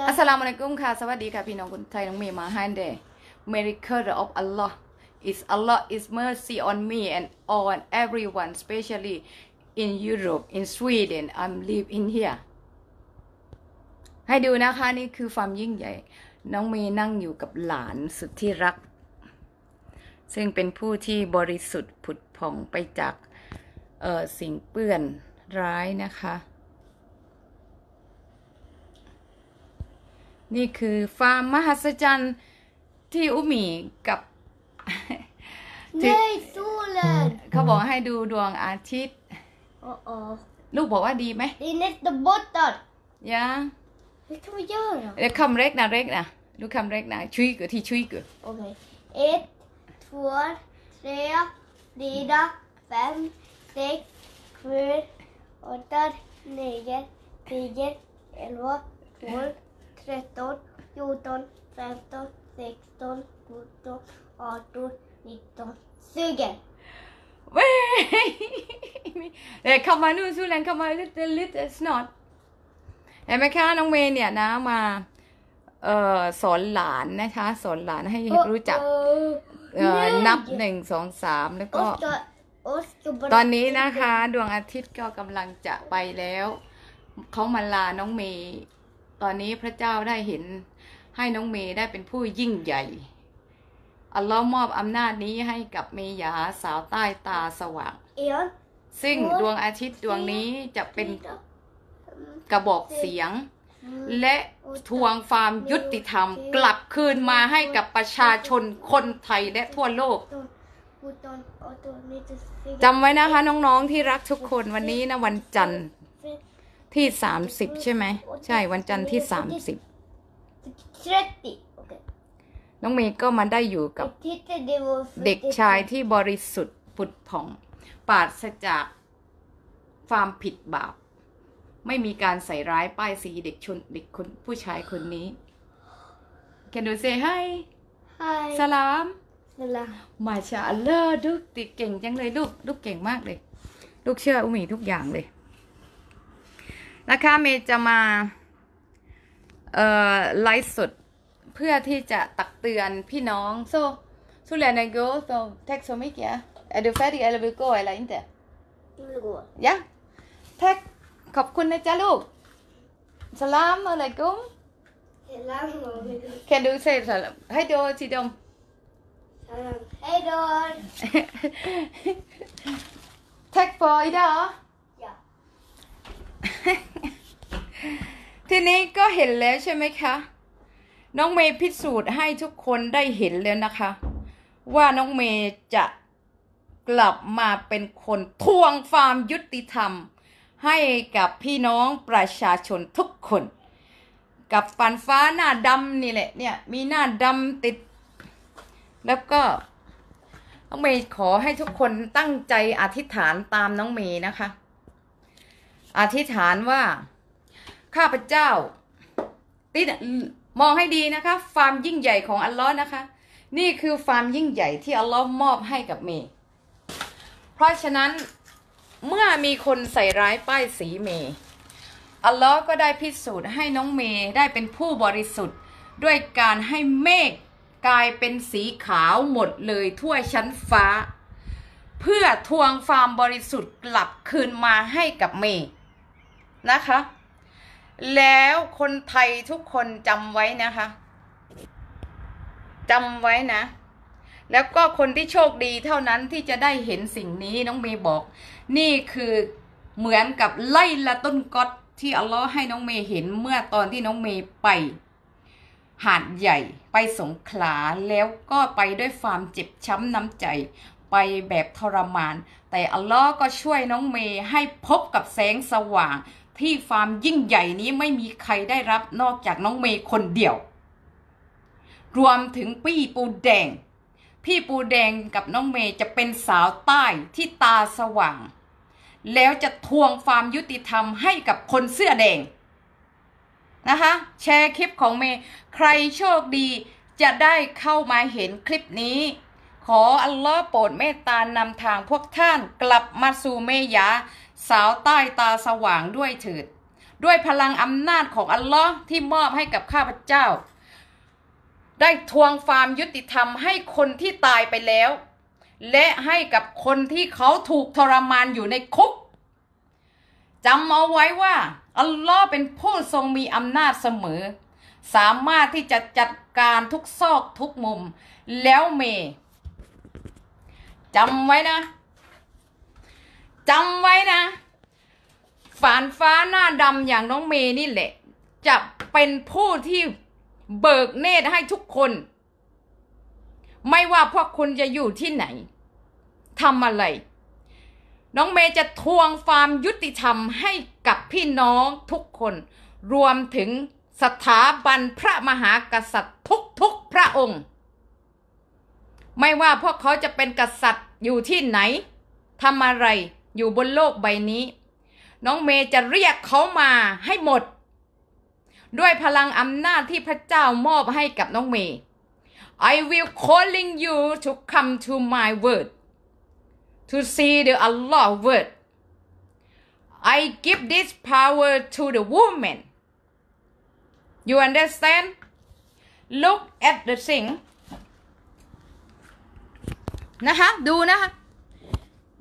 อัสลามุอะลัยกุมค่ะ สวัสดีค่ะ พี่น้องคนไทยน้องเมย์มาให้เดย์ miracle of Allah is Allah is mercy on me and on everyone especially in Europe in Sweden I'm live in here ให้ดูนะคะ นี่คือความยิ่งใหญ่ น้องเมย์นั่งอยู่กับหลานสุดที่รัก ซึ่งเป็นผู้ที่บริสุทธิ์ผุดผ่องไปจากสิ่งเปื้อนร้ายนะคะนี่คือฟาร์มมหัศจรรย์ที่อุมีกับเนยสู้เลย เขาบอกให้ดูดวงอาทิตย์ออลูกบอกว่าดีไหมดีน s the b o t ต l e ยังเทำไมเยอะเหรอเดี๋ยวคำเล็กนะเล็กนะดูคำเล็กนะชุยกือที่ชุยกือโอเคเอ็ดท f o u ี t h ี e e t h ด e ก five six s e อ e n เ i อร์ n i เ e ten เ l ลเอลว w e ว v e tretton, fjorton, femton, sexton, sjutton, arton, nitton, suger! Kan man nu så länge kan man lite, lite snart. เห็นไหมคะน้องเมย์เนี่ยนะมาเออสอนหลานนะคะสอนหลานให้รู้จักเออนับหนึ่งสองสามแล้วก็ตอนนี้นะคะดวงอาทิตย์ก็กำลังจะไปแล้วเขามาลาน้องเมย์ตอนนี้พระเจ้าได้เห็นให้น้องเมย์ได้เป็นผู้ยิ่งใหญ่ อัลลอฮ์มอบอำนาจนี้ให้กับเมยาสาวใต้ตาสว่าง ซึ่งดวงอาทิตย์ดวงนี้จะเป็นกระบอกเสียง และทวงความยุติธรรมกลับคืนมาให้กับประชาชนคนไทยและทั่วโลก จำไว้นะคะน้องๆที่รักทุกคนวันนี้นะวันจันทร์ที่สามสิบใช่ไหม ใช่วันจันทร์ที่สามสิบน้องเมย์ก็มาได้อยู่กับ เด็กชายที่บริสุทธิ์ผุดผ่องปราศจากความผิดบาป ไม่มีการใส่ร้ายป้ายสีเด็กชนเด็กคนผู้ชายคนนี้ Can you say hi Hi. สลามมาชาเลอร์ลูกติดเก่งจังเลย ลูก ลูกเก่งมากเลย ลูกเชื่ออุ้มีทุกอย่างเลยนะคะเมย์จะมาเอ่อไลฟ์สดเพื่อที่จะตักเตือนพี่น้องโซสุเลนกโซเท็กโซมิกยาเอเดฟเฟรดีเอลบิโกอะไรอินเตอร์ไม่รู้ยาเท็กขอบคุณนะจ๊ะลูกสลามอะไรกุ้มแค่ดูเซ่สลามให้ดูทีดมให้ดูเท็กฟอร์อีด้อทีนี้ก็เห็นแล้วใช่ไหมคะ น้องเมย์พิสูจน์ให้ทุกคนได้เห็นแล้วนะคะ ว่าน้องเมย์จะกลับมาเป็นคนทวงความยุติธรรม ให้กับพี่น้องประชาชนทุกคน กับฟันฟ้าหน้าดำนี่แหละเนี่ยมีหน้าดำติด แล้วก็ น้องเมย์ขอให้ทุกคนตั้งใจอธิษฐานตามน้องเมย์นะคะอธิษฐานว่าข้าพเจ้าติดมองให้ดีนะคะความยิ่งใหญ่ของอัลลอฮ์นะคะ นี่คือความยิ่งใหญ่ที่อัลลอฮ์มอบให้กับเมย์เพราะฉะนั้นเมื่อมีคนใส่ร้ายป้ายสีเมย์อัลลอฮ์ก็ได้พิสูจน์ให้น้องเมย์ได้เป็นผู้บริสุทธิ์ด้วยการให้เมฆกลายเป็นสีขาวหมดเลยทั่วชั้นฟ้า เพื่อทวงความบริสุทธิ์กลับคืนมาให้กับเมย์นะคะ แล้วคนไทยทุกคนจำไว้นะคะจำไว้นะ แล้วก็คนที่โชคดีเท่านั้นที่จะได้เห็นสิ่งนี้น้องเมย์บอก นี่คือเหมือนกับไล่ละ ต้นก๊อตที่อัลลอฮ์ให้น้องเมย์เห็นเมื่อตอนที่น้องเมย์ไป หาด ใหญ่ไปสงขลา แล้วก็ไปด้วยความเจ็บช้ำน้ำใจ ไปแบบทรมาน แต่อัลลอฮ์ก็ช่วยน้องเมย์ให้พบกับแสงสว่างที่ฟาร์มยิ่งใหญ่นี้ไม่มีใครได้รับนอกจากน้องเมย์คนเดียว รวมถึงพี่ปูแดง พี่ปูแดงกับน้องเมย์จะเป็นสาวใต้ที่ตาสว่าง แล้วจะทวงความยุติธรรมให้กับคนเสื้อแดง นะคะ แชร์คลิปของเมย์ใครโชคดีจะได้เข้ามาเห็นคลิปนี้ ขออัลลอฮ์โปรดเมตตานำทางพวกท่านกลับมาสู่เมยาสาวใต้ตาสว่างด้วยเถิดด้วยพลังอำนาจของอัลลอฮ์ที่มอบให้กับข้าพเจ้า ได้ทวงความยุติธรรมให้คนที่ตายไปแล้ว และให้กับคนที่เขาถูกทรมานอยู่ในคุกจำเอาไว้ว่า อัลลอฮ์เป็นผู้ทรงมีอำนาจเสมอ สามารถที่จะจัดการทุกซอกทุกมุมแล้วเมจำไว้นะจำไว้นะ ฝานฟ้าหน้าดำอย่างน้องเมย์นี่แหละ จะเป็นผู้ที่เบิกเนตรให้ทุกคน ไม่ว่าพวกคุณจะอยู่ที่ไหนทำอะไร น้องเมย์จะทวงความยุติธรรมให้กับพี่น้องทุกคน รวมถึงสถาบันพระมหากษัตริย์ทุกๆพระองค์ ไม่ว่าพวกเขาจะเป็นกษัตริย์อยู่ที่ไหนทำอะไรอยู่บนโลกใบนี้ น้องเมย์จะเรียกเขามาให้หมด ด้วยพลังอำนาจที่พระเจ้ามอบให้กับน้องเมย์ I will calling you to come to my word to see the Allah word I give this power to the woman you understand look at the thing นะคะดูนะคะ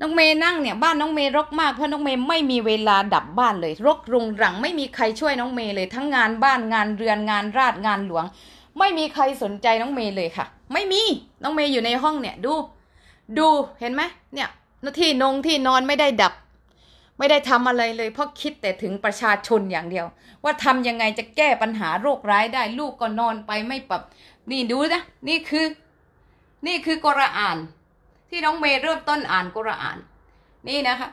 น้องเมย์นั่งเนี่ยบ้านน้องเมย์รกมากเพราะน้องเมย์ไม่มีเวลาดับบ้านเลยรกรุงรังไม่มีใครช่วยน้องเมย์เลยทั้งงานบ้านงานเรือนงานราชงานหลวง ไม่มีใครสนใจน้องเมย์เลยค่ะไม่มีน้องเมย์อยู่ในห้องเนี่ยดู ดูเห็นไหมเนี่ยที่นงที่นอนไม่ได้ดับ ไม่ได้ทำอะไรเลยเพราะคิดแต่ถึงประชาชนอย่างเดียว ว่าทำยังไงจะแก้ปัญหาโรคร้ายได้ลูกก็นอนไปไม่ปรับนี่ดูนะนี่คือนี่คือกระอ่านที่น้องเมย์เริ่มต้นอ่านกุรอาน นี่นะคะ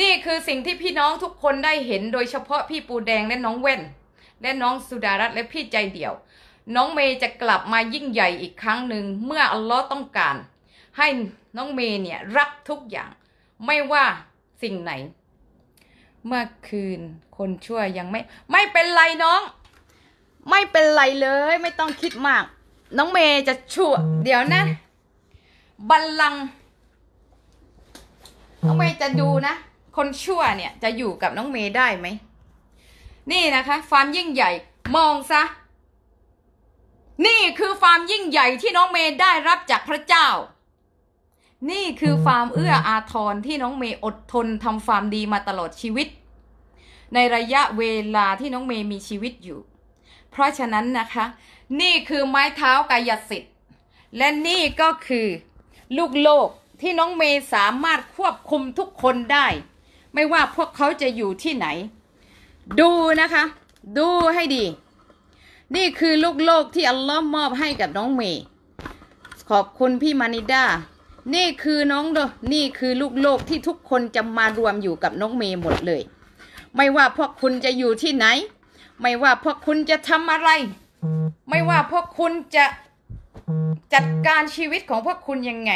นี่คือสิ่งที่พี่น้องทุกคนได้เห็นโดยเฉพาะพี่ปูแดงและน้องเว่นและน้องสุดารัตน์และพี่ใจเดี่ยว น้องเมย์จะกลับมายิ่งใหญ่อีกครั้งหนึ่งเมื่ออัลลอฮ์ต้องการ ให้น้องเมย์เนี่ยรับทุกอย่าง ไม่ว่าสิ่งไหน เมื่อคืนคนชั่วยังไม่ ไม่เป็นไรน้อง ไม่เป็นไรเลยไม่ต้องคิดมาก น้องเมย์จะชั่ว เดี๋ยวนะบัลลังน้องเมย์จะดูนะ คนชั่วเนี่ยจะอยู่กับน้องเมย์ได้ไหมนี่นะคะความยิ่งใหญ่มองซะนี่คือความยิ่งใหญ่ที่น้องเมย์ได้รับจากพระเจ้า นี่คือความเอื้ออาทรที่น้องเมย์อดทนทำความดีมาตลอดชีวิต ในระยะเวลาที่น้องเมย์มีชีวิตอยู่ เพราะฉะนั้นนะคะ นี่คือไม้เท้ากายสิทธิ์ และนี่ก็คือลูกโลกที่น้องเมย์สามารถควบคุมทุกคนได้ ไม่ว่าพวกเขาจะอยู่ที่ไหน ดูนะคะ ดูให้ดี นี่คือลูกโลกที่อัลลอฮ์มอบให้กับน้องเมย์ขอบคุณพี่มานิดา นี่คือน้องดนี่คือลูกโลกที่ทุกคนจะมารวมอยู่กับน้องเมย์หมดเลย ไม่ว่าพวกคุณจะอยู่ที่ไหน ไม่ว่าพวกคุณจะทำอะไร ไม่ว่าพวกคุณจะจัดการชีวิตของพวกคุณยังไง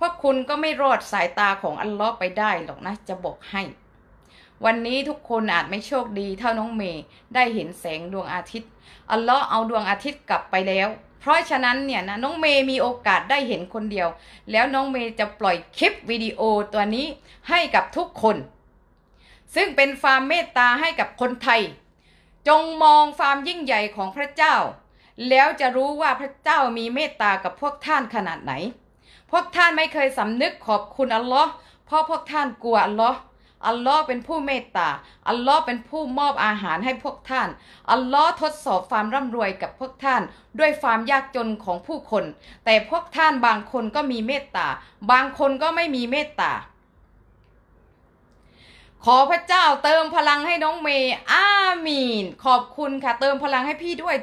พวกคุณก็ไม่รอดสายตาของอัลลอฮ์ไปได้หรอกนะจะบอกให้ วันนี้ทุกคนอาจไม่โชคดีเท่าน้องเมย์ได้เห็นแสงดวงอาทิตย์ อัลลอฮ์เอาดวงอาทิตย์กลับไปแล้ว เพราะฉะนั้นเนี่ยนะน้องเมย์มีโอกาสได้เห็นคนเดียว แล้วน้องเมย์จะปล่อยคลิปวิดีโอตัวนี้ให้กับทุกคน ซึ่งเป็นความเมตตาให้กับคนไทย จงมองความยิ่งใหญ่ของพระเจ้าแล้วจะรู้ว่าพระเจ้ามีเมตตากับพวกท่านขนาดไหน พวกท่านไม่เคยสำนึกขอบคุณอัลลอฮ์เพราะพวกท่านกลัวอัลลอฮ์อัลลอฮ์เป็นผู้เมตตา อัลลอฮ์เป็นผู้มอบอาหารให้พวกท่าน อัลลอฮ์ทดสอบความร่ำรวยกับพวกท่านด้วยความยากจนของผู้คน แต่พวกท่านบางคนก็มีเมตตา บางคนก็ไม่มีเมตตา ขอพระเจ้าเติมพลังให้น้องเมย์ อามีน ขอบคุณ ค่ะ เติมพลังให้พี่ด้วย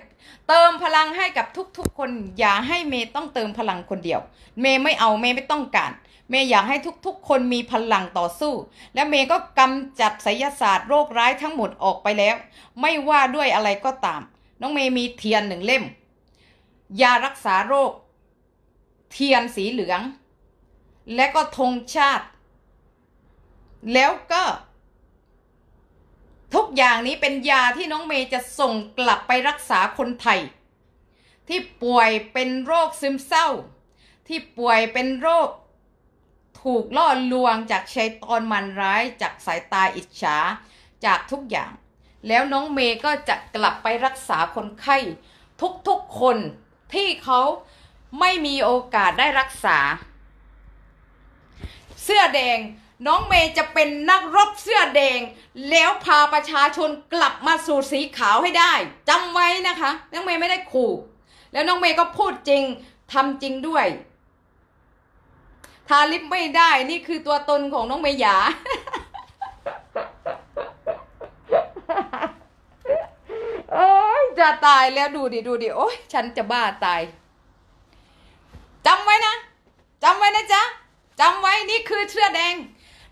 เติมพลังให้กับทุกๆคน อย่าให้เมย์ต้องเติมพลังคนเดียว เมย์ไม่เอาเมย์ไม่ต้องการ เมย์อยากให้ทุกๆ คนมีพลังต่อสู้ และเมย์ก็กำจัดไสยศาสตร์โรคร้ายทั้งหมดออกไปแล้ว ไม่ว่าด้วยอะไรก็ตามน้องเมย์มีเทียนหนึ่งเล่มยารักษาโรค เทียนสีเหลือง และก็ธงชาติ แล้วก็ทุกอย่างนี้เป็นยาที่น้องเมย์จะส่งกลับไปรักษาคนไทย ที่ป่วยเป็นโรคซึมเศร้า ที่ป่วยเป็นโรค ถูกล่อลวงจากชัยตอนมันร้ายจากสายตาอิจฉาจากทุกอย่าง แล้วน้องเมย์ก็จะกลับไปรักษาคนไข้ ทุก ๆ คนที่เขาไม่มีโอกาสได้รักษา เสื้อแดงน้องเมย์จะเป็นนักรบเสื้อแดง แล้วพาประชาชนกลับมาสู่สีขาวให้ได้ จำไว้นะคะ น้องเมย์ไม่ได้ขู่ แล้วน้องเมย์ก็พูดจริง ทำจริงด้วยทาลิปไม่ได้ นี่คือตัวตนของน้องเมย์หยาโอ้ยจะตายแล้วดูดิดูดิ โอ้ยฉันจะบ้าตายจำไว้นะจำไว้นะจ๊ะจำไว้นี่คือเสื้อแดง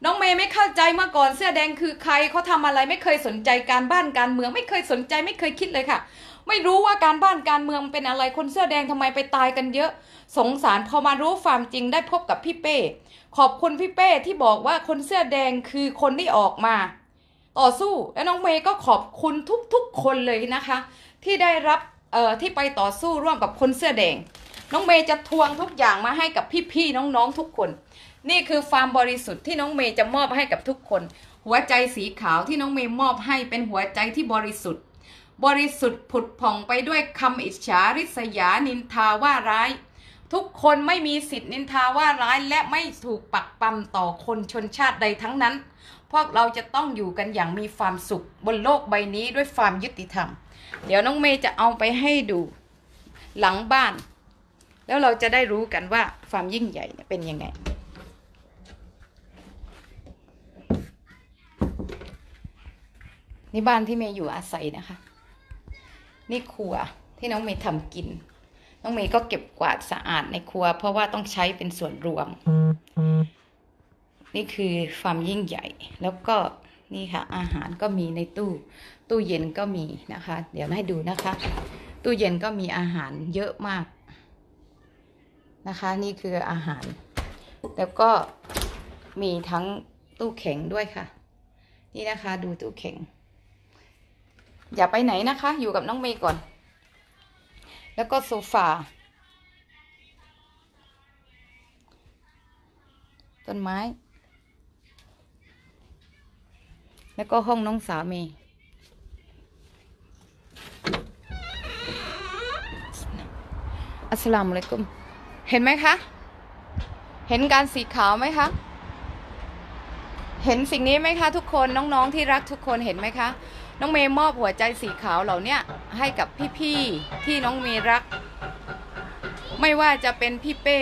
น้องเมย์ไม่เข้าใจเมื่อก่อนเสื้อแดงคือใครเขาทาอะไรไม่เคยสนใจการบ้านการเมืองไม่เคยสนใจไม่เคยคิดเลยค่ะ ไม่รู้ว่าการบ้านการเมืองเป็นอะไรคนเสื้อแดงทำไมไปตายกันเยอะ สงสารพอมารู้ความจริงได้พบกับพี่เป้ ขอบคุณพี่เป้ที่บอกว่าคนเสื้อแดงคือคนที่ออกมา ต่อสู้และน้องเมย์ก็ขอบคุณทุกๆคนเลยนะคะ ที่ได้รับเอ่อที่ไปต่อสู้ร่วมกับคนเสื้อแดง น้องเมย์จะทวงทุกอย่างมาให้กับพี่ๆน้องๆทุกคนนี่คือความบริสุทธิ์ที่น้องเมย์จะมอบให้กับทุกคน หัวใจสีขาวที่น้องเมย์มอบให้เป็นหัวใจที่บริสุทธิ์ บริสุทธิ์ผุดผ่องไปด้วยคำอิจฉาริษยานินทาว่าร้าย ทุกคนไม่มีสิทธินินทาว่าร้ายและไม่ถูกปักปั๊มต่อคนชนชาติใดทั้งนั้นพวกเราจะต้องอยู่กันอย่างมีความสุข บนโลกใบนี้ด้วยความยุติธรรม เดี๋ยวน้องเมย์จะเอาไปให้ดูหลังบ้าน แล้วเราจะได้รู้กันว่าความยิ่งใหญ่เป็นยังไงี่บ้านที่เมย์อยู่อาศัยนะคะ นี่ครัวที่น้องเมย์ทำกิน น้องเมย์ก็เก็บกวาดสะอาดในครัว เพราะว่าต้องใช้เป็นส่วนรวม นี่คือความยิ่งใหญ่ แล้วก็นี่ค่ะ อาหารก็มีในตู้ ตู้เย็นก็มีนะคะ เดี๋ยวให้ดูนะคะ ตู้เย็นก็มีอาหารเยอะมาก นะคะ นี่คืออาหารแล้วก็มีทั้งตู้แข็งด้วยค่ะ นี่นะคะ ดูตู้แข็งอย่าไปไหนนะคะ อยู่กับน้องเมย์ก่อน แล้วก็โซฟา ต้นไม้ แล้วก็ห้องน้องสาวเมย์อัสลามุอะลัยกุมเห็นไหมคะ เห็นการสีขาวไหมคะ เห็นสิ่งนี้ไหมคะ ทุกคนน้องๆที่รักทุกคนเห็นไหมคะน้องเมย์มอบหัวใจสีขาวเหล่านี้ให้กับพี่ๆที่น้องเมย์รัก ไม่ว่าจะเป็นพี่เป้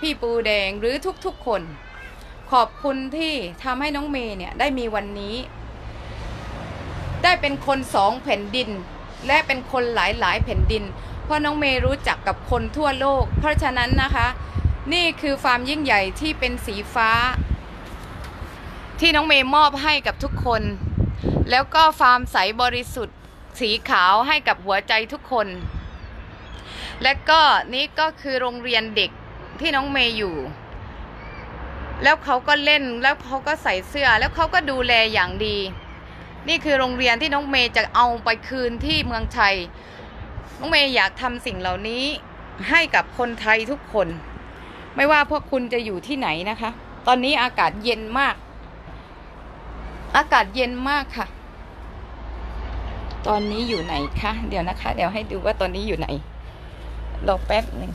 พี่ปูแดงหรือทุกๆคน ขอบคุณที่ทำให้น้องเมย์เนี่ยได้มีวันนี้ ได้เป็นคนสองแผ่นดิน และเป็นคนหลายๆแผ่นดิน เพราะน้องเมย์รู้จักกับคนทั่วโลก เพราะฉะนั้นนะคะ นี่คือความยิ่งใหญ่ที่เป็นสีฟ้า ที่น้องเมย์มอบให้กับทุกคนแล้วก็ฟาร์มใสบริสุทธิ์ สีขาวให้กับหัวใจทุกคน และก็ นี่ก็คือโรงเรียนเด็กที่น้องเมย์อยู่ แล้วเขาก็เล่น แล้วเขาก็ใส่เสื้อ แล้วเขาก็ดูแลอย่างดี นี่คือโรงเรียนที่น้องเมย์จะเอาไปคืนที่เมืองชัยน้องเมย์อยากทำสิ่งเหล่านี้ให้กับคนไทยทุกคน ไม่ว่าพวกคุณจะอยู่ที่ไหนนะคะ ตอนนี้อากาศเย็นมากอากาศเย็นมากค่ะ ตอนนี้อยู่ไหนคะ เดี๋ยวนะคะ เดี๋ยวให้ดูว่าตอนนี้อยู่ไหน รอแป๊บหนึ่ง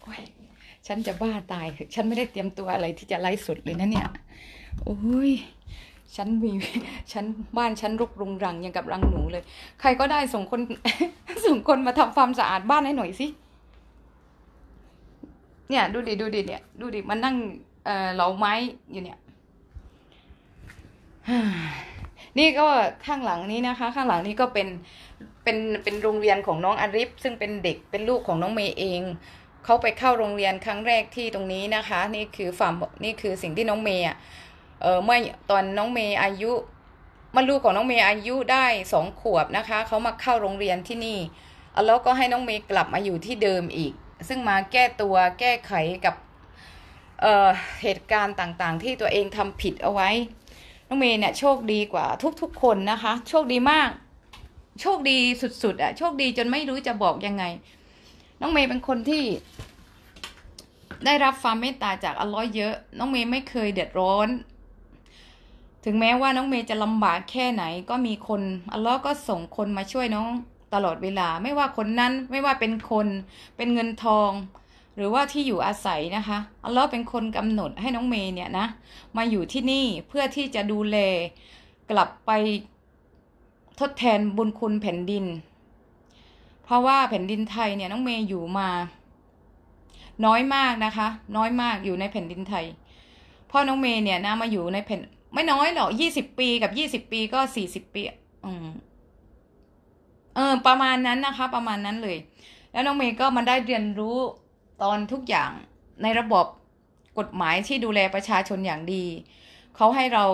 โอยฉันจะบ้าตาย ฉันไม่ได้เตรียมตัวอะไรที่จะไล่สุดเลยนะเนี่ย โอ้ยฉันมีฉันบ้านฉันรกรุงรังอย่างกับรังหนูเลย ใครก็ได้ส่งคนส่งคนมาทำความสะอาดบ้านให้หน่อยสิ เนี่ย ดูดิดูดิเนี่ยดูดิมันนั่ง เอ่อเหลาไม้อยู่เนี่ย นี่ก็ข้างหลังนี้นะคะ ข้างหลังนี้ก็เป็นเป็นเป็นโรงเรียนของน้องอาริฟซึ่งเป็นเด็กเป็นลูกของน้องเมย์เองเขาไปเข้าโรงเรียนครั้งแรกที่ตรงนี้นะคะ นี่คือฝั่มนี่คือสิ่งที่น้องเมย์เออเมื่อตอนน้องเมย์อายุมาลูกของน้องเมย์อายุได้สองขวบนะคะเขามาเข้าโรงเรียนที่นี่แล้วก็ให้น้องเมย์กลับมาอยู่ที่เดิมอีก ซึ่งมาแก้ตัวแก้ไขกับเเหตุการณ์ต่างๆ ที่ตัวเองทำผิดเอาไว้ น้องเมย์เนี่ยโชคดีกว่าทุกๆคนนะคะ โชคดีมาก โชคดีสุดๆอะโชคดีจนไม่รู้จะบอกยังไง น้องเมย์เป็นคนที่ได้รับความเมตตาจากอร้อยเยอะ น้องเมย์ไม่เคยเดือดร้อนถึงแม้ว่าน้องเมย์จะลำบากแค่ไหนก็มีคนอัลลอฮ์ก็ส่งคนมาช่วยน้องตลอดเวลา ไม่ว่าคนนั้นไม่ว่าเป็นคนเป็นเงินทอง หรือว่าที่อยู่อาศัยนะคะอัลลอฮ์เป็นคนกำหนดให้น้องเมย์เนี่ยนะ มาอยู่ที่นี่เพื่อที่จะดูแลกลับไปทดแทนบุญคุณแผ่นดิน เพราะว่าแผ่นดินไทยเนี่ยน้องเมย์อยู่มา น้อยมากนะคะ น้อยมากอยู่ในแผ่นดินไทยพ่อน้องเมย์เนี่ยนะมาอยู่ในแผ่นไม่น้อยหรอกยี่สิบปีกับยี่สิบปีก็สี่สิบปีอืมเออประมาณนั้นนะคะ ประมาณนั้นเลย แล้วน้องเมย์ก็มันได้เรียนรู้ตอนทุกอย่างในระบบกฎหมายที่ดูแลประชาชนอย่างดี เขาให้เรา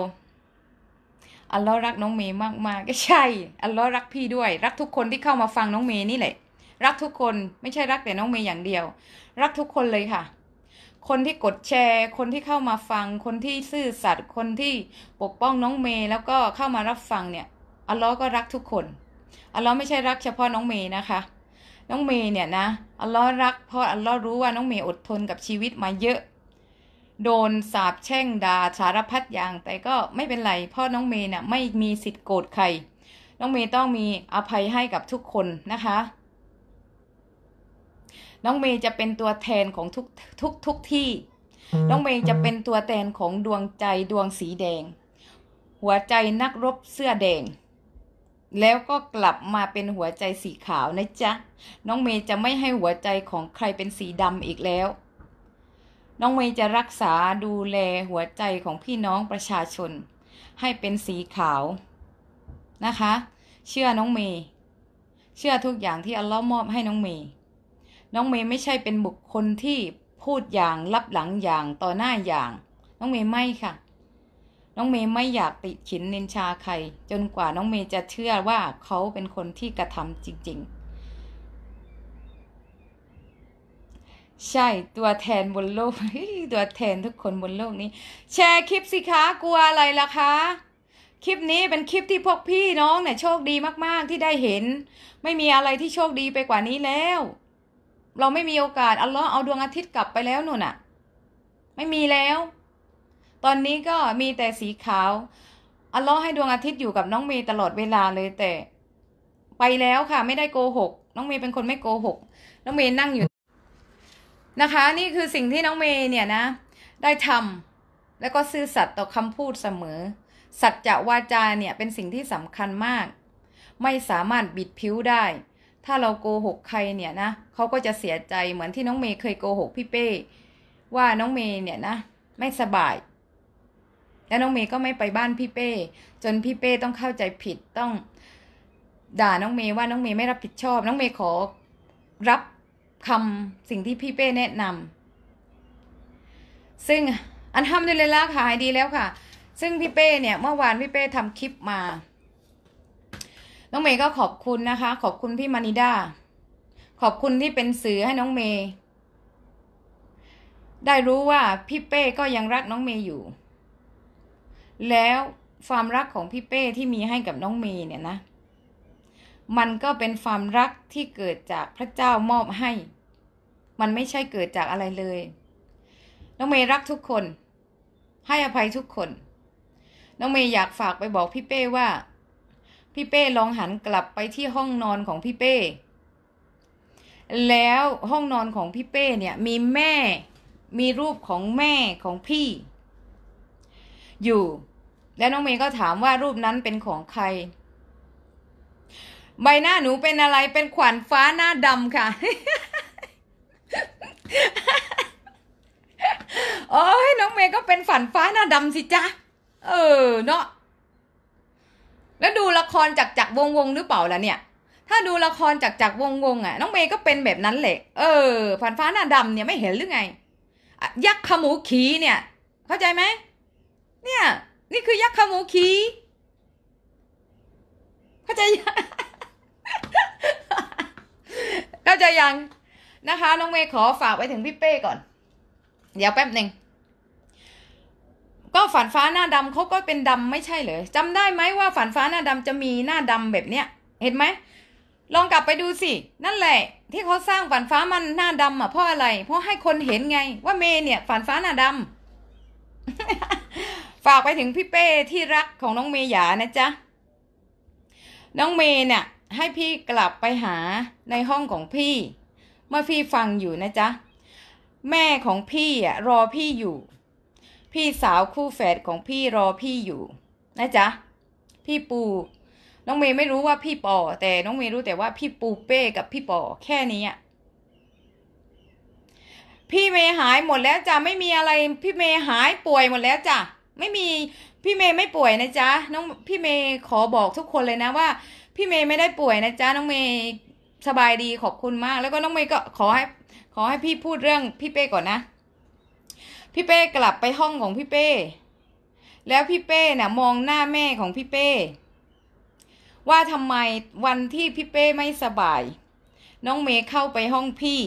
อัลลอฮ์รักน้องเมย์มากๆก็ใช่ อัลลอฮ์รักพี่ด้วย รักทุกคนที่เข้ามาฟังน้องเมย์นี่แหละ รักทุกคนไม่ใช่รักแต่น้องเมย์อย่างเดียว รักทุกคนเลยค่ะคนที่กดแชร์ คนที่เข้ามาฟัง คนที่ซื่อสัตย์คนที่ปกป้องน้องเมย์แล้วก็เข้ามารับฟังเนี่ยอัลลอฮ์ก็ รักทุกคนอัลลอฮ์ไม่ใช่รักเฉพาะน้องเมย์นะคะ น้องเมย์เนี่ยนะอัลลอฮ์รักเพราะอัลลอฮ์รู้ว่าน้องเมย์อดทนกับชีวิตมาเยอะ โดนสาบแช่งด่าสารพัดอย่างแต่ก็ไม่เป็นไรเพราะน้องเมย์เนี่ยไม่มีสิทธิ์โกรธใคร น้องเมย์ต้องมีอภัยให้กับทุกคนนะคะน้องเมย์จะเป็นตัวแทนของทุกทุกทุกที่ น้องเมย์จะเป็นตัวแทนของดวงใจดวงสีแดง หัวใจนักรบเสื้อแดง แล้วก็กลับมาเป็นหัวใจสีขาวนะจ๊ะ น้องเมย์จะไม่ให้หัวใจของใครเป็นสีดำอีกแล้ว น้องเมย์จะรักษาดูแลหัวใจของพี่น้องประชาชน ให้เป็นสีขาวนะคะ เชื่อน้องเมย์เชื่อทุกอย่างที่อัลลอฮ์มอบให้น้องเมย์น้อง เมย์ไม่ใช่เป็นบุคคลที่พูดอย่างรับหลังอย่างต่อหน้าอย่าง น้องเมย์ไม่ ค่ะ น้องเมย์ไม่อยากติฉินนินชาใคร จนกว่าน้องเมย์จะเชื่อว่าเขาเป็นคนที่กระทำจริง ๆ ใช่ตัวแทนบนโลกตัวแทนทุกคนบนโลกนี้ แชร์คลิปสิคะกลัวอะไรล่ะคะ คลิปนี้เป็น คลิปที่พวกพี่น้องเนี่ยโชคดีมากๆที่ได้เห็น ไม่มีอะไรที่โชคดีไปกว่านี้แล้วเราไม่มีโอกาสอัลลอฮ์เอาดวงอาทิตย์กลับไปแล้วนนุนอะไม่มีแล้ว ตอนนี้ก็มีแต่สีขาวอัลลอฮ์ให้ดวงอาทิตย์อยู่กับน้องเมย์ตลอดเวลาเลย แต่ไปแล้วค่ะไม่ได้โกหก น้องเมย์เป็นคนไม่โกหก น้องเมย์นั่งอยู่ นะคะ นี่คือสิ่งที่น้องเมย์เนี่ยนะ ได้ทำแล้วก็ซื่อสัตย์ต่อคำพูดเสมอ สัจจะวาจาเนี่ยเป็นสิ่งที่สำคัญมาก ไม่สามารถบิดผิวได้ถ้าเราโกหกใครเนี่ยนะเขาก็จะเสียใจเหมือนที่น้องเมย์เคยโกหกพี่เป้ว่าน้องเมย์เนี่ยนะไม่สบายแล้วน้องเมย์ก็ไม่ไปบ้านพี่เป้จนพี่เป้ต้องเข้าใจผิดต้อง ด่าน้องเมย์ว่าน้องเมย์ไม่รับผิดชอบ น้องเมย์ขอรับคำสิ่งที่พี่เป้แนะนำ ซึ่งอันทำได้เลยละค่ะดีแล้วค่ะ ซึ่งพี่เป้เนี่ยเมื่อวานพี่เป้ทำคลิปมาน้องเมย์ก็ขอบคุณนะคะ ขอบคุณพี่มานิดา ขอบคุณที่เป็นสื่อให้น้องเมย์ได้รู้ว่าพี่เป้ก็ยังรักน้องเมย์อยู่ แล้วความรักของพี่เป้ที่มีให้กับน้องเมย์เนี่ยนะมันก็เป็นความรักที่เกิดจากพระเจ้ามอบให้ มันไม่ใช่เกิดจากอะไรเลย น้องเมย์รักทุกคน ให้อภัยทุกคน น้องเมย์อยากฝากไปบอกพี่เป้ว่าพี่เป้ลองหันกลับไปที่ห้องนอนของพี่เป้ แล้วห้องนอนของพี่เป้เนี่ยมีแม่มีรูปของแม่ของพี่ อยู่ แล้วน้องเมย์ก็ถามว่ารูปนั้นเป็นของใคร ใบหน้าหนูเป็นอะไรเป็นขวัญฟ้าหน้าดำค่ะโอ้ยน้องเมย์ก็เป็นฝันฟ้าหน้าดำสิจ๊ะ เออ เนาะแล้วดูละครจากจากวงวงหรือเปล่าล่ะเนี่ย ถ้าดูละครจากจากวงวงอ่ะน้องเมย์ก็เป็นแบบนั้นแหละ เออผ่านฟ้าหน้าดำเนี่ยไม่เห็นหรือไง ยักษ์ขมูขีเนี่ย เข้าใจไหม เนี่ย นี่คือยักษ์ขมูขี เข้าใจยังเข้าใจยังนะคะน้องเมย์ขอฝากไปถึงพี่เป้ก่อน เดี๋ยวแป๊บหนึ่งก็ฝันฟ้าหน้าดำเขาก็เป็นดำไม่ใช่เหรอจำได้ไหมว่าฝันฟ้าหน้าดำจะมีหน้าดำแบบเนี้ย เห็นไหมลองกลับไปดูสิ นั่นแหละ ที่เขาสร้างฝันฟ้ามันหน้าดำอ่ะเพราะอะไร เพราะ ให้คนเห็นไง ว่าเมเนี่ย ฝันฟ้าหน้าดำฝาก ไปถึงพี่เป้ที่รักของน้องเมย์หยานะจ๊ะ น้องเมย์เนี่ย ให้พี่กลับไปหาในห้องของพี่เมื่อพี่ฟังอยู่นะจ๊ะ แม่ของพี่อ่ะรอพี่อยู่พี่สาวคู่แฝดของพี่รอพี่อยู่ นะจ๊ะพี่ปูน้องเมย์ไม่รู้ว่าพี่ปอ แต่น้องเมย์รู้แต่ว่าพี่ปูเป้กับพี่ปอแค่นี้อ่ะพี่เมย์หายหมดแล้วจ้ะไม่มีอะไรพี่เมย์หายป่วยหมดแล้วจ้ะไม่มีพี่เมย์ไม่ป่วยนะจ๊ะน้องพี่เมย์ขอบอกทุกคนเลยนะว่า พี่เมย์ไม่ได้ป่วยนะจ๊ะน้องเมย์สบายดีขอบคุณมาก แล้วก็น้องเมย์ก็ขอให้ ขอให้พี่พูดเรื่องพี่เป้ก่อนนะพี่เป้ กลับไปห้องของพี่เป้แล้วพี่เป้ น่ะ มองหน้าแม่ของพี่เป้ ว่าทำไมวันที่พี่เป้ไม่สบาย น้องเมย์เข้าไปห้องพี่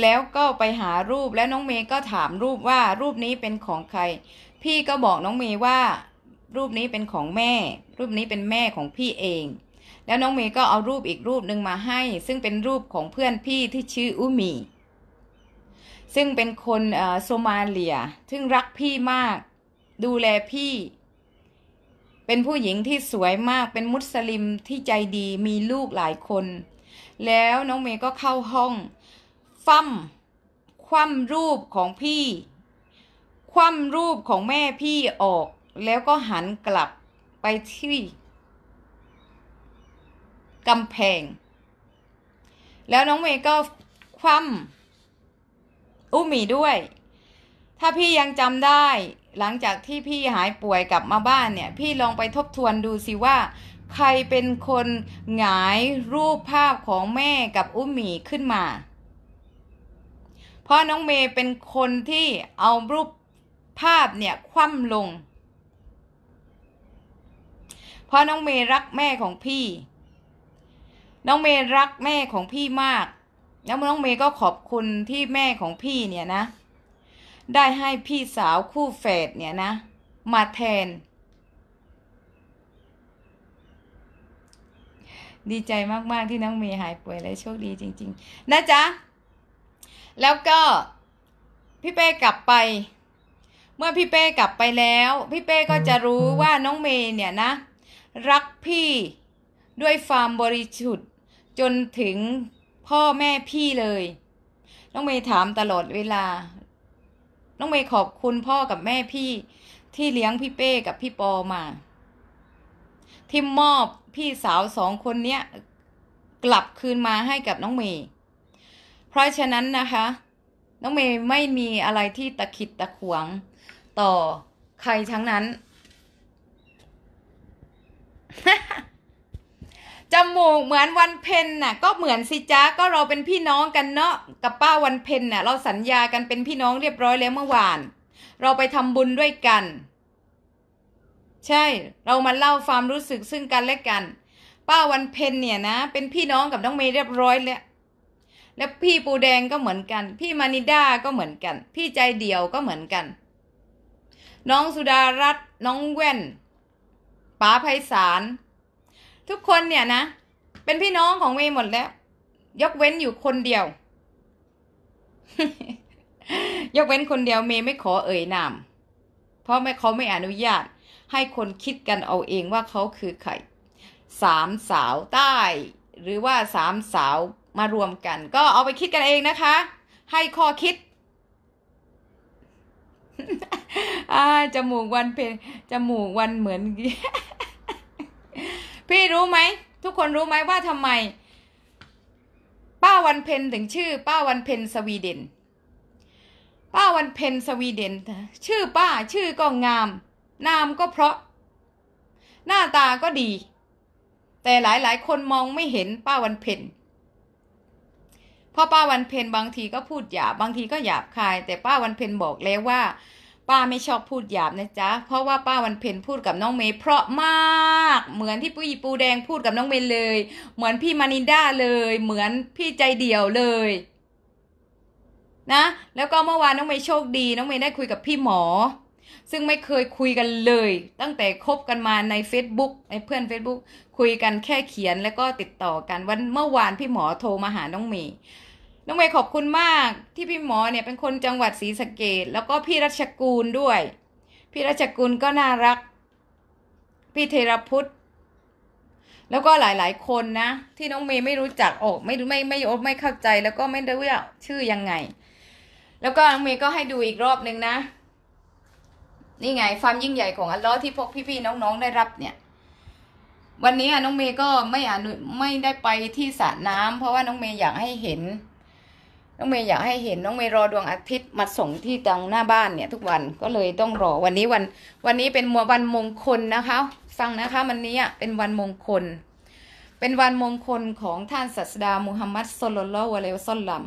แล้วก็ไปหารูปแล้วน้องเมย์ก็ถามรูปว่ารูปนี้เป็นของใคร พี่ก็บอกน้องเมย์ว่ารูปนี้เป็นของแม่ รูปนี้เป็นแม่ของพี่เอง แล้วน้องเมย์ก็เอารูปอีกรูปหนึ่งมาให้ ซึ่งเป็นรูปของเพื่อนพี่ที่ชื่ออุมีซึ่งเป็นคนโซมาเลียซึ่ง รักพี่มากดูแลพี่ เป็นผู้หญิงที่สวยมากเป็นมุสลิมที่ใจดีมีลูกหลายคน แล้วน้องเมย์ก็เข้าห้องฟั่มคว่ำรูปของพี่ คว่ำรูปของแม่พี่ออก แล้วก็ หันกลับไปที่กำแพง แล้วน้องเมย์ก็คว่ำอุ้มหมีด้วย ถ้าพี่ยังจำได้หลังจากที่พี่หายป่วยกลับมาบ้านเนี่ย พี่ลองไปทบทวนดูสิว่า ใครเป็นคนหงายรูปภาพของแม่กับอุ้มหมีขึ้นมา เพราะน้องเมย์เป็นคนที่เอารูปภาพเนี่ยคว่ำลง เพราะน้องเมย์รักแม่ของพี่ น้องเมย์รักแม่ของพี่มากแล้วน้องเมย์ก็ขอบคุณที่แม่ของพี่เนี่ยนะ ได้ให้พี่สาวคู่แฝดเนี่ยนะ มาแทน ดีใจมากๆ ที่น้องเมย์หายป่วยและโชคดีจริงๆนะจ๊ะแล้วก็พี่เป้กลับไป เมื่อพี่เป้กลับไปแล้ว พี่เป้ก็จะรู้ว่าน้องเมย์เนี่ยนะรักพี่ ด้วยความบริสุทธิ์จนถึงพ่อแม่พี่เลยน้องเมย์ถามตลอดเวลาน้องเมย์ขอบคุณพ่อกับแม่พี่ ที่เลี้ยงพี่เป้กับพี่ปอมาที่มอบพี่สาวสองคนเนี้ยกลับคืนมาให้กับน้องเมย์เพราะฉะนั้นนะคะ น้องเมย์ไม่มีอะไรที่ตะขิดตะขวง ต่อใครทั้งนั้นจมูกเหมือนวันเพ็ญน่ะก็เหมือนสิจ้าก็เราเป็นพี่น้องกันเนาะ กับป้าวันเพ็ญน่ะ เราสัญญากันเป็นพี่น้องเรียบร้อยแล้วเมื่อวาน เราไปทำบุญด้วยกัน ใช่ เรามาเล่าความรู้สึกซึ่งกันและกัน ป้าวันเพ็ญเนี่ยนะเป็นพี่น้องกับน้องเมย์เรียบร้อยแล้วแล้วพี่ปูแดงก็เหมือนกัน พี่มานิด้าก็เหมือนกัน พี่ใจเดียวก็เหมือนกัน น้องสุดารัตน์น้องแว่นป๋าไพศาลทุกคนเนี่ยนะ เป็นพี่น้องของเมย์หมดแล้ว ยกเว้นอยู่คนเดียว ยกเว้นคนเดียว เมย์ไม่ขอเอ่ยนามเพราะไม่เขาไม่อนุญาต ให้คนคิดกันเอาเองว่าเขาคือใครสามสาวใต้ หรือว่าสามสาวมารวมกัน ก็เอาไปคิดกันเองนะคะ ให้ข้อคิดจมูกวันเพลจมูกวันเหมือนพี่รู้ไหมทุกคนรู้ไหมว่าทำไมป้าวันเพนถึงชื่อ ป้าวันเพน สวีเดนป้าวันเพน สวีเดนชื่อป้าชื่อก็งาม นามก็เพราะ หน้าตาก็ดี แต่หลายๆคนมองไม่เห็นป้าวันเพนญพอป้าวันเพนบางทีก็พูดหยาบ บางทีก็หยาบคาย แต่ป้าวันเพนบอกแล้วว่าป้าไม่ชอบพูดหยาบนะจ๊ะ เพราะว่าป้าวันเพ็ญพูดกับน้องเมย์เพราะมาก เหมือนที่ปุ้ยปูแดงพูดกับน้องเมย์เลย เหมือนพี่มานินดาเลย เหมือนพี่ใจเดียวเลย นะ แล้วก็เมื่อวานน้องเมย์โชคดีน้องเมย์ได้คุยกับพี่หมอ ซึ่งไม่เคยคุยกันเลย ตั้งแต่คบกันมาใน Facebook ในเพื่อน Facebook คุยกันแค่เขียนแล้วก็ติดต่อกัน วันเมื่อวานพี่หมอโทรมาหาน้องเมย์น้องเมย์ขอบคุณมาก ที่พี่หมอเนี่ยเป็นคนจังหวัดศรีสะเกดแล้วก็พี่รัชกูลด้วยพี่รัชกูลก็น่ารักพี่เทรพุทธ แล้วก็หลายๆคนนะที่น้องเมย์ไม่รู้จักออกไม่ไม่ไม่อบไม่เข้าใจ แล้วก็ไม่รู้ว่าชื่อยังไง แล้วก็น้องเมย์ก็ให้ดูอีกรอบนึงนะนี่ไง ความยิ่งใหญ่ของอัลลอฮ์ที่พวกพี่ๆน้องๆได้รับ เนี่ย วันนี้น้องเมย์ก็ไม่อนุไม่ได้ไปที่สระน้ำ เพราะว่าน้องเมย์อยากให้เห็นน้องเมย์อยากให้เห็นน้องเมย์รอดวงอาทิตย์มาส่งที่ตรงหน้าบ้านเนี่ย ทุกวันก็เลยต้องรอวันนี้วันวันนี้เป็นมัววันมงคลนะคะฟังนะคะ วันนี้เป็นวันมงคล เป็นวันมงคลของท่านศาสดามูฮัมมัดสุลลัลวะเลวซลลัม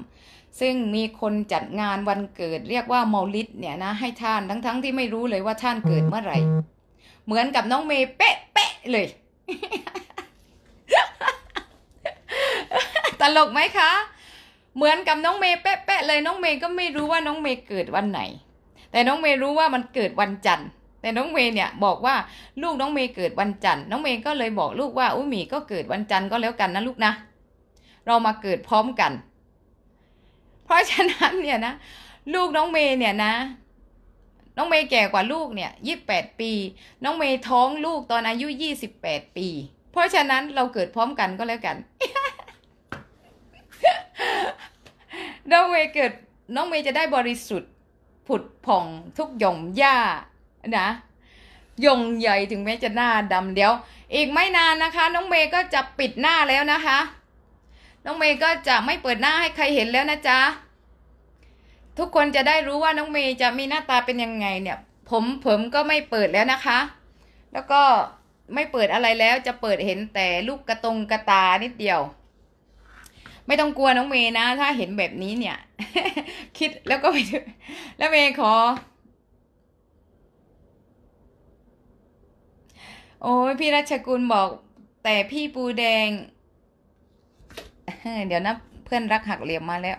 ซึ่งมีคนจัดงานวันเกิด เรียกว่า เมาลิด เนี่ยนะ ให้ท่านทั้งๆทที่ไม่รู้เลยว่าท่านเกิดเมื่อไหร่เหมือนกับน้องเมย์เป๊ะเป๊ะเลย ตลกไหมคะเหมือนกับน้องเมย์เป๊ะๆเลยน้องเมย์ก็ไม่รู้ว่าน้องเมย์เกิดวันไหน แต่น้องเมย์รู้ว่ามันเกิดวันจันทร์แต่น้องเมย์เนี่ย บอกว่า ลูกน้องเมย์เกิดวันจันทร์น้องเมย์ก็เลยบอกลูกว่า อุ้ยหมีก็เกิดวันจันทร์ก็แล้วกันนะลูกนะ เรามาเกิดพร้อมกัน เพราะฉะนั้นเนี่ยนะลูกน้องเมย์เนี่ยนะ น้องเมย์แก่กว่าลูกเนี่ยยี่สิบแปดปี น้องเมย์ท้องลูกตอนอายุยี่สิบแปดปี เพราะฉะนั้นเราเกิดพร้อมกันก็แล้วกันน้องเมย์เกิดน้องเมย์จะได้บริสุทธิ์ ผุดผ่องทุกหย่อมหญ้านะยงใหญ่ถึงแม้จะหน้าดำเดี๋ยวอีกไม่นานนะคะ น้องเมย์ก็จะปิดหน้าแล้วนะคะ น้องเมย์ก็จะไม่เปิดหน้าให้ใครเห็นแล้วนะจ๊ะ ทุกคนจะได้รู้ว่าน้องเมย์จะมีหน้าตาเป็นยังไงเนี่ย ผมผมก็ไม่เปิดแล้วนะคะ แล้วก็ไม่เปิดอะไรแล้วจะเปิดเห็นแต่ลูกกระตรงกระตานิดเดียวไม่ต้องกลัวน้องเมย์นะถ้าเห็นแบบนี้เนี่ย คิดแล้วก็ไป แล้วเมย์ขอ โอ้ยพี่รัชกุลบอกแต่พี่ปูแดง เดี๋ยวนะเพื่อนรักหักเหลี่ยมมาแล้ว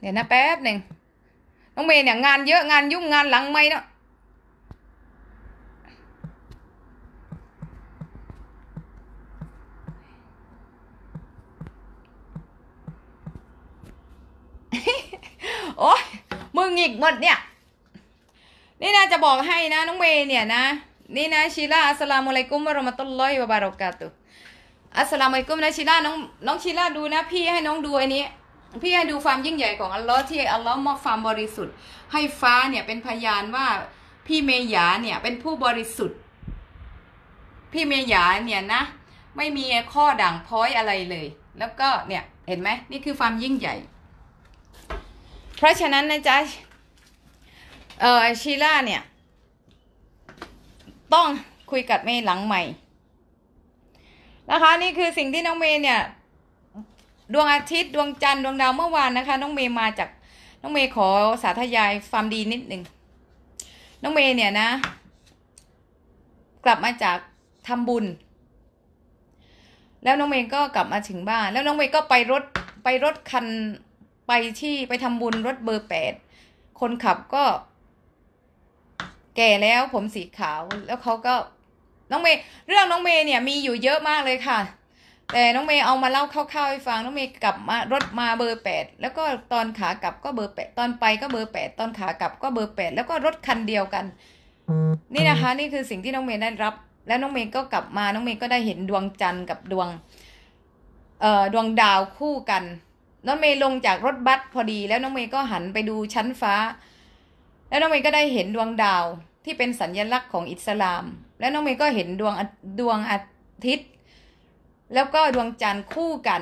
เดี๋ยวนะ แป๊บหนึ่งน้องเมย์เนี่ยงานเยอะงานยุ่งงานหลังไม่เนาะโอ้ยมึงหงิกหมดเนี่ย นี่นะจะบอกให้นะน้องเมย์เนี่ยนะ นี่นะชิล่าอัสลามุลัยกุมวะรอมะตุลลอฮิวะบารอกาตุ อัสลามุลัยกุมนะชิล่าน้อง น้องชิล่าดูนะ พี่ให้น้องดูอันนี้ พี่ให้ดูความยิ่งใหญ่ ของอัลลอฮ์ที่อัลลอฮ์มอบความบริสุทธิ์ให้ฟ้าเนี่ยเป็นพยานว่าพี่เมยาเนี่ยเป็นผู้บริสุทธิ์ พี่เมยาเนี่ยนะไม่มีข้อด่างพ้อยอะไรเลย แล้วก็เนี่ย เห็นไหมนี่คือความยิ่งใหญ่เพราะฉะนั้นนะจ๊ะเออชีล่าเนี่ย ต้องคุยกับเมย์หลังใหม่นะคะนี่คือสิ่งที่น้องเมย์เนี่ย ดวงอาทิตย์ดวงจันทร์ดวงดาวเมื่อวานนะคะน้องเมย์มาจากน้องเมย์ขอสาธยายความดีนิดหนึ่งน้องเมย์เนี่ยนะ กลับมาจากทำบุญ แล้วน้องเมย์ก็กลับมาถึงบ้าน แล้วน้องเมย์ก็ไปรถไปรถคันไปที่ไปทำบุญรถเบอร์แปด คนขับก็ แก่แล้วผมสีขาวแล้วเขาก็น้องเมย์เรื่องน้องเมย์เนี่ยมีอยู่เยอะมากเลยค่ะ แต่ น้องเมย์เอามาเล่าคร่าวๆให้ฟังน้องเมย์กลับมา รถมาเบอร์แปดแล้วก็ตอนขากลับก็เบอร์แปดตอนไปก็เบอร์แปดตอนขากลับก็เบอร์แปดแล้วก็รถคันเดียวกัน นี่นะคะ นี่คือสิ่งที่น้องเมย์ได้รับ แล้วน้องเมย์ก็กลับมาน้องเมย์ก็ได้เห็นดวงจันทร์กับดวงเอ่อดวงดาวคู่กันน้องเมย์ลงจากรถบัสพอดี แล้ว น้องเมย์ก็หันไปดูชั้นฟ้า แล้ว น้องเมย์ก็ได้เห็นดวงดาวที่เป็นสัญญลักษณ์ของอิสลาม แล้วน้องเมย์ก็เห็นดวงดวงอาทิตย์ แล้วก็ดวงจันทร์คู่กัน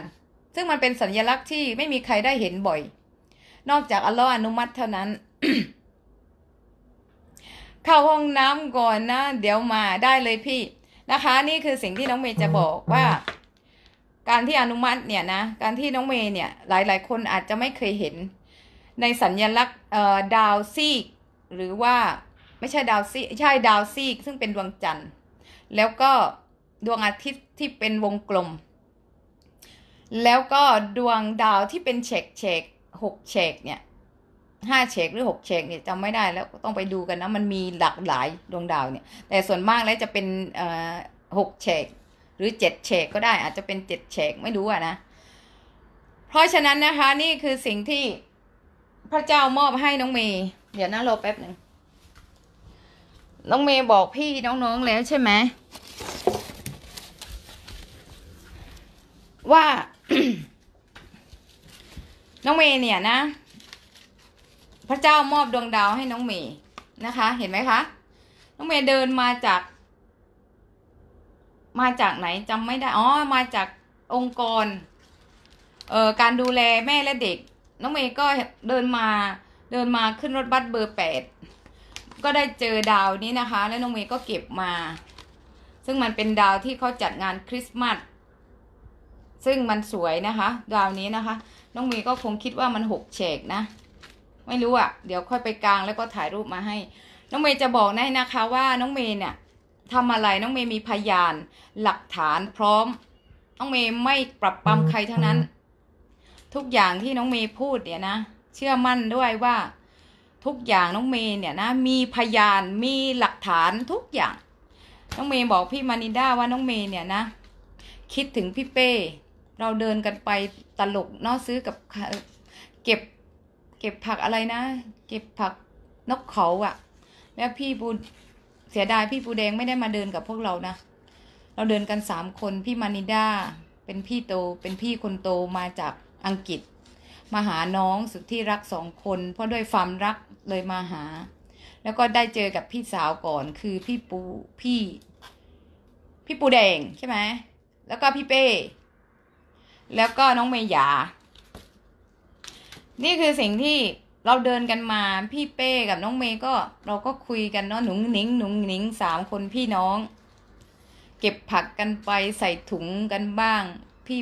ซึ่งมันเป็นสัญญลักษณ์ที่ไม่มีใครได้เห็นบ่อย นอกจากอัลลอฮ์อนุมัติเท่านั้นเข้าห้องน้ำก่อนนะ เดี๋ยวมาได้เลยพี่นะคะ นี่คือสิ่งที่น้องเมย์จะบอกว่าการที่อนุมัติเนี่ยนะการที่น้องเมย์เนี่ย หลายๆ คนอาจจะไม่เคยเห็น ในสัญญลักษณ์ดาวซีกหรือว่าไม่ใช่ดาวซีใช่ดาวซีกซึ่งเป็นดวงจันทร์ แล้วก็ดวงอาทิตย์ที่เป็นวงกลม แล้วก็ดวงดาวที่เป็นเฉกเฉกหกเฉกเนี่ยห้าเฉกหรือหกเฉกเนี่ยจำไม่ได้แล้วต้องไปดูกันนะมันมีหลากหลายดวงดาวเนี่ย แต่ส่วนมากแล้วจะเป็นหกเฉกหรือเจ็ดเฉกก็ได้อาจจะเป็นเจ็ดเฉกไม่รู้อะนะ เพราะฉะนั้นนะคะ นี่คือสิ่งที่พระเจ้ามอบให้น้อง เมย์เดี๋ยวนะรอแป๊บหนึ่งน้องเมย์บอกพี่น้องๆแล้วใช่ไหมว่า น้องเมย์เนี่ยนะ พระเจ้ามอบดวงดาวให้น้องเมย์นะคะ เห็นไหมคะ น้องเมย์เดินมาจากมาจากไหนจำไม่ได้ อ๋อ มาจากองค์กร เอ่อ การดูแลแม่และเด็ก น้องเมย์ก็เดินมา เดินมาขึ้นรถบัสเบอร์แปด ก็ได้เจอดาวนี้นะคะ แล้วน้องเมย์ก็เก็บมา ซึ่งมันเป็นดาวที่เขาจัดงานคริสต์มาส ซึ่งมันสวยนะคะ ดาวนี้นะคะ น้องเมย์ก็คงคิดว่ามันหกเฉกนะ ไม่รู้อะ่ะเดี๋ยวค่อยไปกลางแล้วก็ถ่ายรูปมาให้ น้องเมย์จะบอกได้นะคะ ว่าน้องเมย์เนี่ยทำอะไรน้องเมย์มีพยานหลักฐานพร้อม น้องเมย์ไม่ปรับปรำใครทั้งนั้น ทุกอย่างที่น้องเมย์พูดเนี่ยนะ เชื่อมั่นด้วยว่า ทุกอย่างน้องเมย์เนี่ยนะ มีพยานมีหลักฐานทุกอย่าง น้องเมย์บอกพี่มานิด้าว่าน้องเมย์เนี่ยนะ คิดถึงพี่เป้เราเดินกันไปตลกนอซื้อกับ เก็บเก็บผักอะไรนะ เก็บผักนกเขาอะ่ะ แล้วพี่บุญเสียดายพี่ปูแดงไม่ได้มาเดินกับพวกเรานะ เราเดินกันสามคนพี่มานิด้าเป็นพี่โตเป็นพี่คนโตมาจากอังกฤษมาหาน้องสุดที่รักสองคน เพราะด้วยความรักเลยมาหา แล้วก็ได้เจอกับพี่สาวก่อนคือพี่ปูพี่ พี่ปูแดงใช่ไหมแล้วก็พี่เป้แล้วก็น้องเมยานี่คือสิ่งที่เราเดินกันมาพี่เป้กับน้องเมย์ก็เราก็คุยกันเนาะหนุงหนิงหนุงหนิงสามคนพี่น้อง เก็บผักกันไปใส่ถุงกันบ้างพี่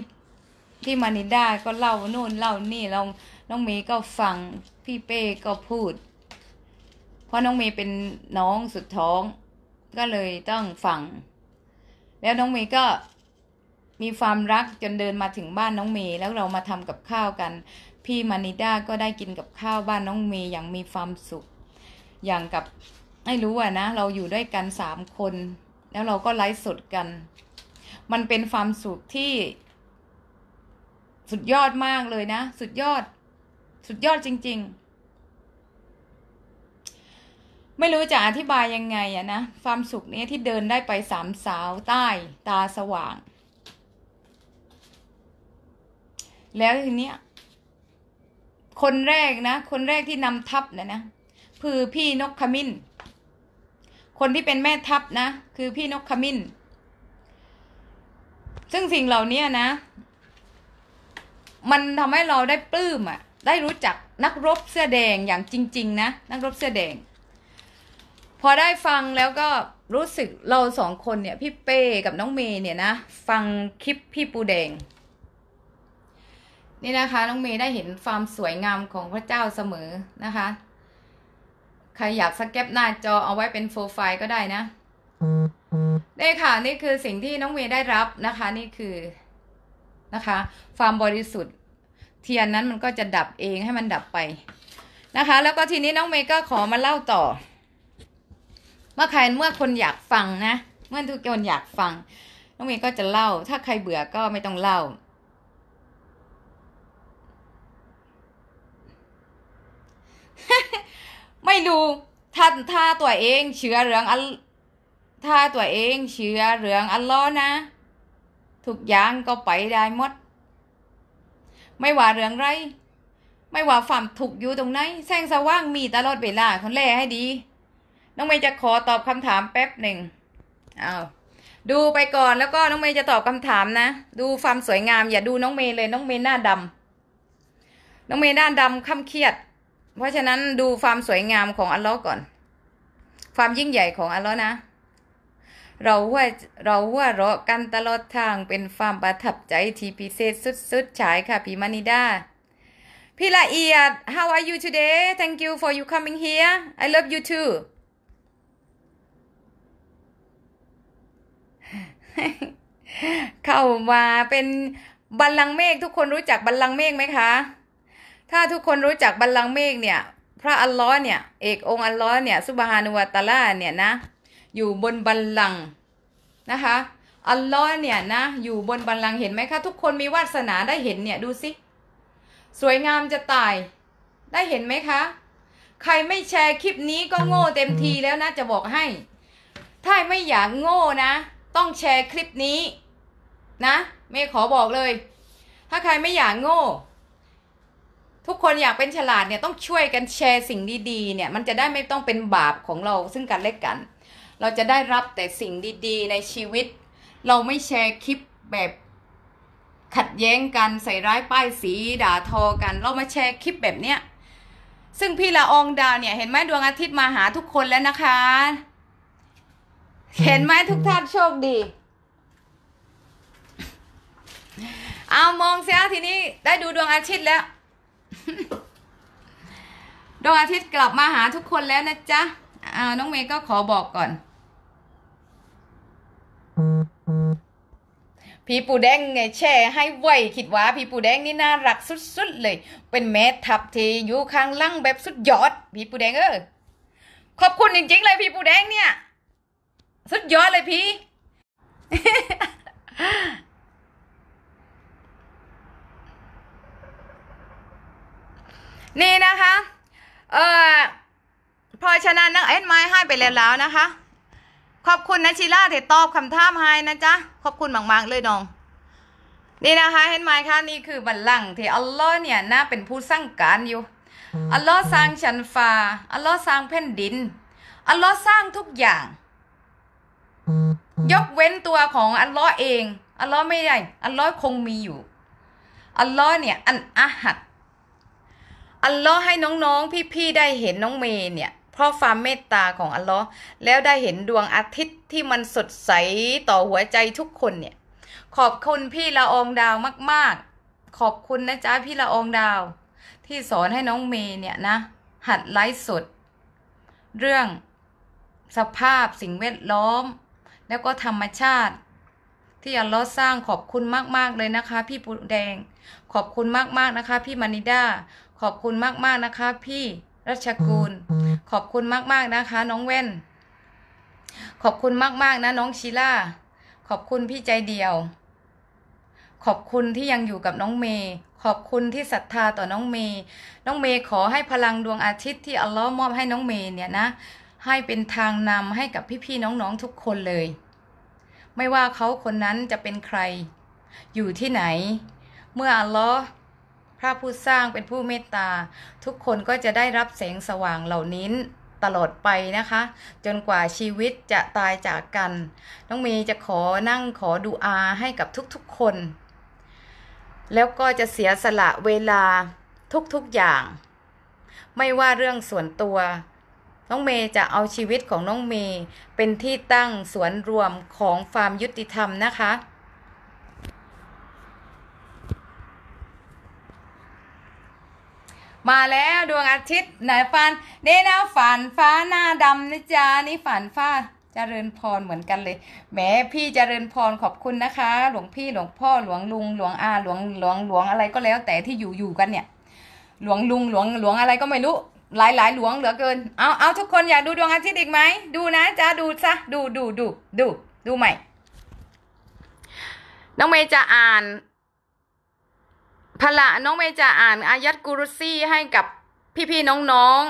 พี่มานิด้าก็เล่าโน่นเล่านี่เราน้องเมย์ก็ฟังพี่เป้ ก็พูด เพราะน้องเมย์เป็นน้องสุดท้องก็เลยต้องฟังแล้วน้องเมย์ก็มีความรักจนเดินมาถึงบ้านน้องเมย์แล้วเรามาทำกับข้าวกันพี่มานิด้าก็ได้กินกับข้าวบ้านน้องเมย์อย่างมีความสุขอย่างกับไม่รู้อะนะเราอยู่ด้วยกันสามคนแล้วเราก็ไลฟ์สดกัน มันเป็นความสุขที่ สุดยอดมากเลยนะ สุดยอด สุดยอดจริงๆ ไม่รู้จะอธิบายยังไงอะนะ ความสุขนี้ที่เดินได้ไปสามสาวใต้ตาสว่าง แล้วทีเนี้ยคนแรกนะ คนแรกที่นำทัพนะนะคือพี่นกขมิ้น คนที่เป็นแม่ทัพนะ คือพี่นกขมิ้น ซึ่งสิ่งเหล่านี้นะ มันทำให้เราได้ปลื้มอะได้รู้จักนักรบเสื้อแดงอย่างจริง ๆนะนักรบเสื้อแดง พอได้ฟังแล้วก็รู้สึกเราสองคนเนี่ย พี่เป้กับน้องเมย์เนี่ยนะฟังคลิปพี่ปูแดงนี่นะคะน้องเมย์ได้เห็นความสวยงามของพระเจ้าเสมอนะคะ ใครอยากสแกปหน้าจอเอาไว้เป็นโปรไฟล์ก็ได้นะนี่ค่ะนี่คือสิ่งที่น้องเมย์ได้รับนะคะ นี่คือนะคะความบริสุทธิ์เทียนนั้นมันก็จะดับเองให้มันดับไปนะคะ แล้วก็ทีนี้น้องเมย์ก็ขอมาเล่าต่อ เมื่อใครเมื่อคนอยากฟังนะเมื่อทุกคนอยากฟัง น้องเมย์ก็จะเล่า ถ้าใครเบื่อก็ไม่ต้องเล่าไม่รู้ถ้าถ้าตัวเอง เชื่อเรื่องอัลถ้าตัวเองเชื่อเรื่องอัลลอฮ์นะทุกอย่างก็ไปได้ หมด ไม่ว่าเรื่องไร ไม่ว่าฝ่ามถูกอยู่ตรงไหนแสงสว่างมีตลอดเวลาคนแรกให้ดี น้องเมย์จะขอตอบคำถามแป๊บหนึ่งอา้าวดูไปก่อนแล้วก็น้องเมย์จะตอบคำถามนะ ดูความสวยงามอย่าดูน้องเมย์เลยน้องเมย์หน้าดำน้องเมย์หน้าดำข้าเครียดเพราะฉะนั้นดูความสวยงามของอัลลอฮ์ก่อน ความยิ่งใหญ่ของอัลลอฮ์นะ เราว่าเราว่า เรากันตลอดทางเป็นความประทับใจที่พิเศษสุดๆ ฉายค่ะ พี่มานิดา พี่ละเอียด how are you today thank you for you coming here I love you too เข้ามาเป็นบัลลังเมฆทุกคนรู้จักบัลลังเมฆไหมคะถ้าทุกคนรู้จักบัลลังก์เมฆเนี่ย พระอัลลอฮ์เนี่ย เอกองค์อัลลอฮ์เนี่ยสุบฮานุวาตาลาเนี่ยนะ อยู่บนบัลลังก์นะคะอัลลอฮ์เนี่ยนะอยู่บนบัลลังก์เห็นไหมคะทุกคนมีวาสนาได้เห็นเนี่ย ดูสิสวยงามจะตายได้เห็นไหมคะใครไม่แชร์คลิปนี้ก็โง่ เต็มทีแล้วนะจะบอกให้ ถ้าไม่อยากโง่นะ ต้องแชร์คลิปนี้นะไม่ขอบอกเลย ถ้าใครไม่อยากโง่ทุกคนอยากเป็นฉลาดเนี่ยต้องช่วยกันแชร์สิ่งดีๆ เนี่ย มันจะได้ไม่ต้องเป็นบาปของเรา ซึ่งกันและกัน เราจะได้รับแต่สิ่งดีๆ ในชีวิต เราไม่แชร์คลิปแบบ ขัดแย้งกันใส่ร้ายป้ายสีด่าทอกันเรามาแชร์คลิปแบบเนี้ยซึ่งพี่ละอองดาวเนี่ยเห็นไหมดวงอาทิตย์มาหาทุกคนแล้วนะคะ เห็นไหมทุกท่านโชคดี เอามองเสียทีนี้ได้ดูดวงอาทิตย์แล้วดวงอาทิตย์กลับมาหาทุกคนแล้วนะจ๊ะ อ่าน้องเมย์ก็ขอบอกก่อน พี่ปูแดงไงแช่ให้ไหวคิดว่าพี่ปูแดงนี่น่ารักสุดๆเลย เป็นแม่ทับทีอยู่ข้างล่างแบบสุดยอดพี่ปูแดงเออ ขอบคุณจริงๆเลยพี่ปูแดงเนี่ย สุดยอดเลยพี่นี่นะคะเออพอชนะนักเอ็นไม้ให้ไปแล้วนะคะ ขอบคุณ นะชิล่าที่ตอบคำถามให้นะจ๊ะ ขอบคุณมาก ๆ เลยน้อง นี่นะคะ เห็นไหมคะนี่คือบัลลังก์ที่อัลลอฮ์เนี่ยน่าเป็นผู้สร้างการอยู่ อัลลอฮ์สร้างชั้นฟ้า อัลลอฮ์สร้างแผ่นดิน อัลลอฮ์สร้างทุกอย่าง ยกเว้นตัวของอัลลอฮ์เอง อัลลอฮ์ไม่ได้ อัลลอฮ์คงมีอยู่ อัลลอฮ์เนี่ยอันอาหัดอัลลอฮ์ให้น้องๆ พี่ๆได้เห็นน้องเมย์เนี่ย เพราะความเมตตาของอัลลอฮ์แล้วได้เห็นดวงอาทิตย์ที่มันสดใสต่อหัวใจทุกคนเนี่ย ขอบคุณพี่ละอองดาวมากๆ ขอบคุณนะจ๊ะพี่ละอองดาว ที่สอนให้น้องเมย์เนี่ยนะหัดไลฟ์สด เรื่องสภาพสิ่งแวดล้อม แล้วก็ธรรมชาติ ที่อัลลอฮ์สร้างขอบคุณมากๆเลยนะคะ พี่ปูแดง ขอบคุณมากๆนะคะพี่มานิดาขอบคุณมากมากนะคะ พี่รัชกูล ขอบคุณมากมากนะคะ น้องเว่นขอบคุณมากมากนะ น้องชิล่าขอบคุณพี่ใจเดียว ขอบคุณที่ยังอยู่กับน้องเมย์ขอบคุณที่ศรัทธาต่อน้องเมย์น้องเมย์ขอให้พลังดวงอาทิตย์ที่อัลลอฮ์มอบให้น้องเมย์เนี่ยนะ ให้เป็นทางนำให้กับ พี่ๆน้องๆทุกคนเลย ไม่ว่าเขาคนนั้นจะเป็นใคร อยู่ที่ไหน เมื่ออัลลอฮ์ระผู้สร้างเป็นผู้เมตตา ทุกคนก็จะได้รับแสงสว่างเหล่านี้ตลอดไปนะคะจนกว่าชีวิตจะตายจากกัน น้องเมย์จะขอนั่งขอดูอาให้กับทุกๆคน แล้วก็จะเสียสละเวลาทุกๆอย่าง ไม่ว่าเรื่องส่วนตัวน้องเมย์จะเอาชีวิตของน้องเมย์เป็นที่ตั้งสวนรวมของความยุติธรรมนะคะมาแล้วดวงอาทิตย์ไหนฟันนี่นะฝันฟ้าหน้าดำนะจ๊ะนี่ฝันฟ้าจริญพรเหมือนกันเลยแหมพี่เจริญพรขอบคุณนะคะ หลวงพี่หลวงพ่อหลวงลุงหลวงอาหลวงหลวง หลวงอะไรก็แล้ว แต่ที่อยู่อยู่กันเนี่ย หลวงลุงหลวงหลวงอะไรก็ไม่ รู้ หลายหลายหลวงเหลือเกินเอาเอาทุกคนอยาก ดูดวงอาทิตย์อีกไหมดูนะจ้าดูซะดูดูดูดู ดูใหม่น้องเมย์จะอ่านพละน้องเมย์จะอ่านอายัดกุรุซี่ให้กับพี่ๆน้อง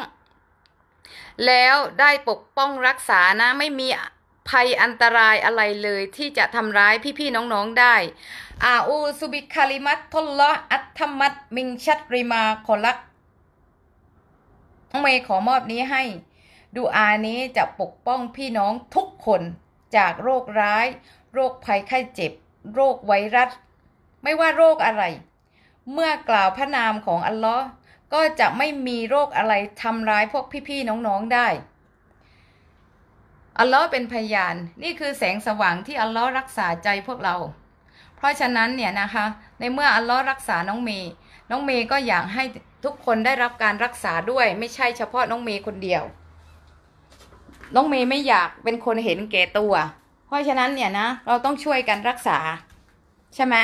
ๆแล้วได้ปกป้องรักษานะ ไม่มีภัยอันตรายอะไรเลย ที่จะทำร้ายพี่ๆน้องๆได้ อาอูซุบิคาริมัตทลละอัตธรรมัตมิงชัดริมาขอลักน้องเมย์ขอมอบนี้ให้ดูอานี้จะปกป้องพี่น้องทุกคนจากโรคร้าย โรคภัยไข้เจ็บ โรคไวรัสไม่ว่าโรคอะไรเมื่อกล่าวพระนามของอัลลอฮ์ก็จะไม่มีโรคอะไรทำร้ายพวกพี่ๆน้องๆได้ อัลลอฮ์เป็นพยานนี่คือแสงสว่างที่อัลลอฮ์รักษาใจพวกเรา เพราะฉะนั้นเนี่ยนะคะ ในเมื่ออัลลอฮ์รักษาน้องเมย์น้องเมย์ก็อยากให้ทุกคนได้รับการรักษาด้วยไม่ใช่เฉพาะน้องเมย์คนเดียว น้องเมย์ไม่อยากเป็นคนเห็นแก่ตัว เพราะฉะนั้นเนี่ยนะ เราต้องช่วยกันรักษา ใช่ไหม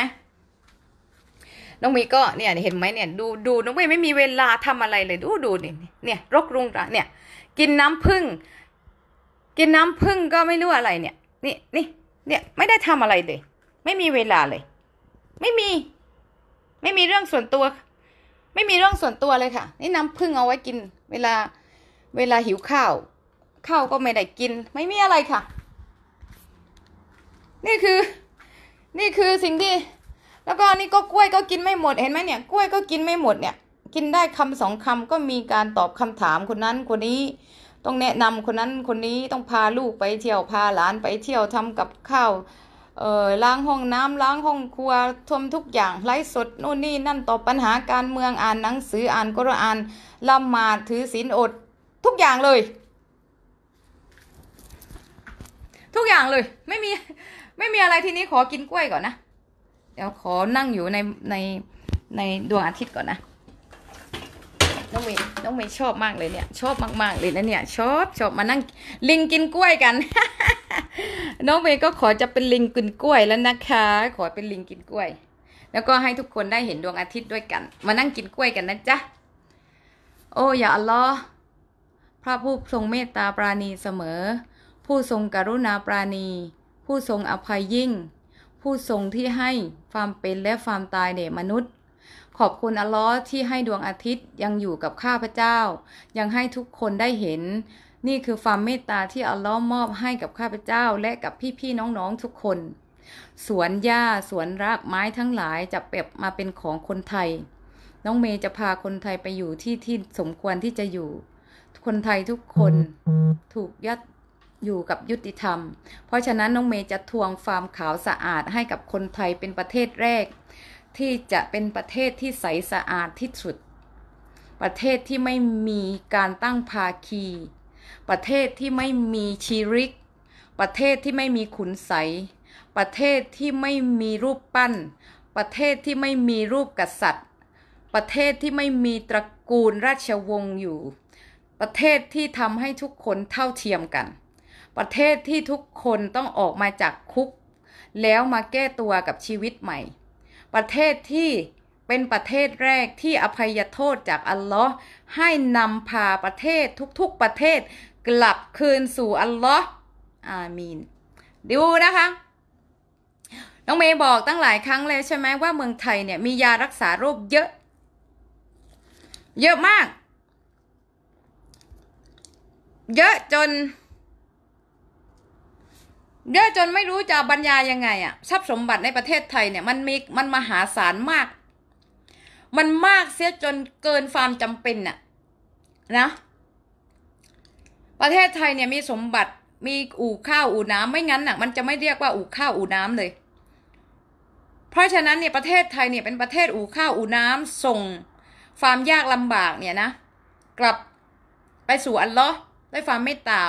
น้องมีก็เนี่ย เห็นไหมเนี่ย ดูดูน้องมีไม่มีเวลาทำอะไรเลยดูดูเนี่ยเนี่ย รกรุงรังเนี่ย กินน้ำผึ้งกินน้ำผึ้งก็ไม่รู้อะไรเนี่ยนี่นี่เนี่ยไม่ได้ทำอะไรเลยไม่มีเวลาเลยไม่มี ไม่มีเรื่องส่วนตัว ไม่มีเรื่องส่วนตัวเลยค่ะ นี่น้ำผึ้งเอาไว้กิน เวลา เวลาหิวข้าวข้าวก็ไม่ได้กิน ไม่มีอะไรค่ะ นี่คือ นี่คือสิ่งที่แล้วก็นี่ก็กล้วยก็กินไม่หมดเห็นไหมเนี่ยกล้วยก็กินไม่หมดเนี่ยกินได้คำสองคำก็มีการตอบคำถามคนนั้นคนนี้ต้องแนะนำคนนั้นคนนี้ต้องพาลูกไปเที่ยวพาหลานไปเที่ยวทำกับข้าวเอ่อล้างห้องน้ำล้างห้องครัวทำทุกอย่างไลฟ์สดนู่นนี่นั่นตอบปัญหาการเมืองอ่านหนังสืออ่านกุรอานละหมาดถือศีลอด ทุกอย่างเลย ทุกอย่างเลยไม่มีไม่มีอะไรทีนี้ขอกินกล้วยก่อนนะดี๋ยวขอนั่งอยู่ในในในดวงอาทิตย์ก่อนนะน้องเมย์น้องเมย์ชอบมากเลยเนี่ยชอบมากๆเลยนะเนี่ยชอบชอบมานั่งลิงกินกล้วยกันน้องเมย์ก็ขอจะเป็นลิงกินกล้วยแล้วนะคะ ขอเป็นลิงกินกล้วย แล้วก็ให้ทุกคนได้เห็นดวงอาทิตย์ด้วยกัน มานั่งกินกล้วยกันนะจ๊ะโอ้อย่าอัลลอฮ์พระผู้ทรงเมตตาปราณีเสมอ ผู้ทรงกรุณาปราณี ผู้ทรงอภัยยิ่งผู้ทรงที่ให้ความเป็นและความตายแด่มนุษย์ ขอบคุณอัลลอฮ์ที่ให้ดวงอาทิตย์ยังอยู่กับข้าพเจ้า ยังให้ทุกคนได้เห็น นี่คือความเมตตาที่อัลลอฮ์มอบให้กับข้าพเจ้าและกับพี่ๆน้องๆทุกคนสวนหญ้าสวนรากไม้ทั้งหลายจะเปรียบมาเป็นของคนไทย น้องเมย์จะพาคนไทยไปอยู่ที่ที่สมควรที่จะอยู่ คนไทยทุกคนถูกยัดอยู่ กับยุติธรรม เพราะฉะนั้นน้องเมย์จะทวง ฟาร์มขาวสะอาดให้กับคนไทยเป็นประเทศแรก ที่จะเป็นประเทศที่ใสสะอาดที่สุด ประเทศที่ไม่มีการตั้งภาคี ประเทศที่ไม่มีชีริก ประเทศที่ไม่มีขุนใสประเทศที่ไม่มีรูปปั้น ประเทศที่ไม่มีรูปกษัตริย์ ประเทศที่ไม่มีตระกูลราชวงศ์อยู่ ประเทศที่ทำให้ทุกคนเท่าเทียมกันประเทศที่ทุกคนต้องออกมาจากคุก แล้วมาแก้ตัวกับชีวิตใหม่ ประเทศที่เป็นประเทศแรกที่อภัยโทษจากอัลลอฮ์ให้นำพาประเทศทุกๆประเทศกลับคืนสู่ อัลลอฮ์อามีนดู นะคะ น้องเมย์บอกตั้งหลายครั้งแล้วใช่ไหมว่าเมืองไทย เนี่ย มียารักษาโรคเยอะ เยอะมาก เยอะจนเยอะจนไม่รู้จะบรรยายยังไงอะทรัพย์สมบัติในประเทศไทยเนี่ยมันมีมันมหาศาลมาก มันมากเสียจนเกินความจำเป็นน่ะนะ ประเทศไทยเนี่ยมีสมบัติมีอู่ข้าวอู่น้ำไม่งั้นอ่ะ มันจะไม่เรียกว่าอู่ข้าวอู่น้ำเลย เพราะฉะนั้นเนี่ยประเทศไทยเนี่ยเป็นประเทศอู่ข้าวอู่น้ำส่งความยากลำบากเนี่ยนะ กลับไปสู่อัลลอฮ์ด้วยความเมตตา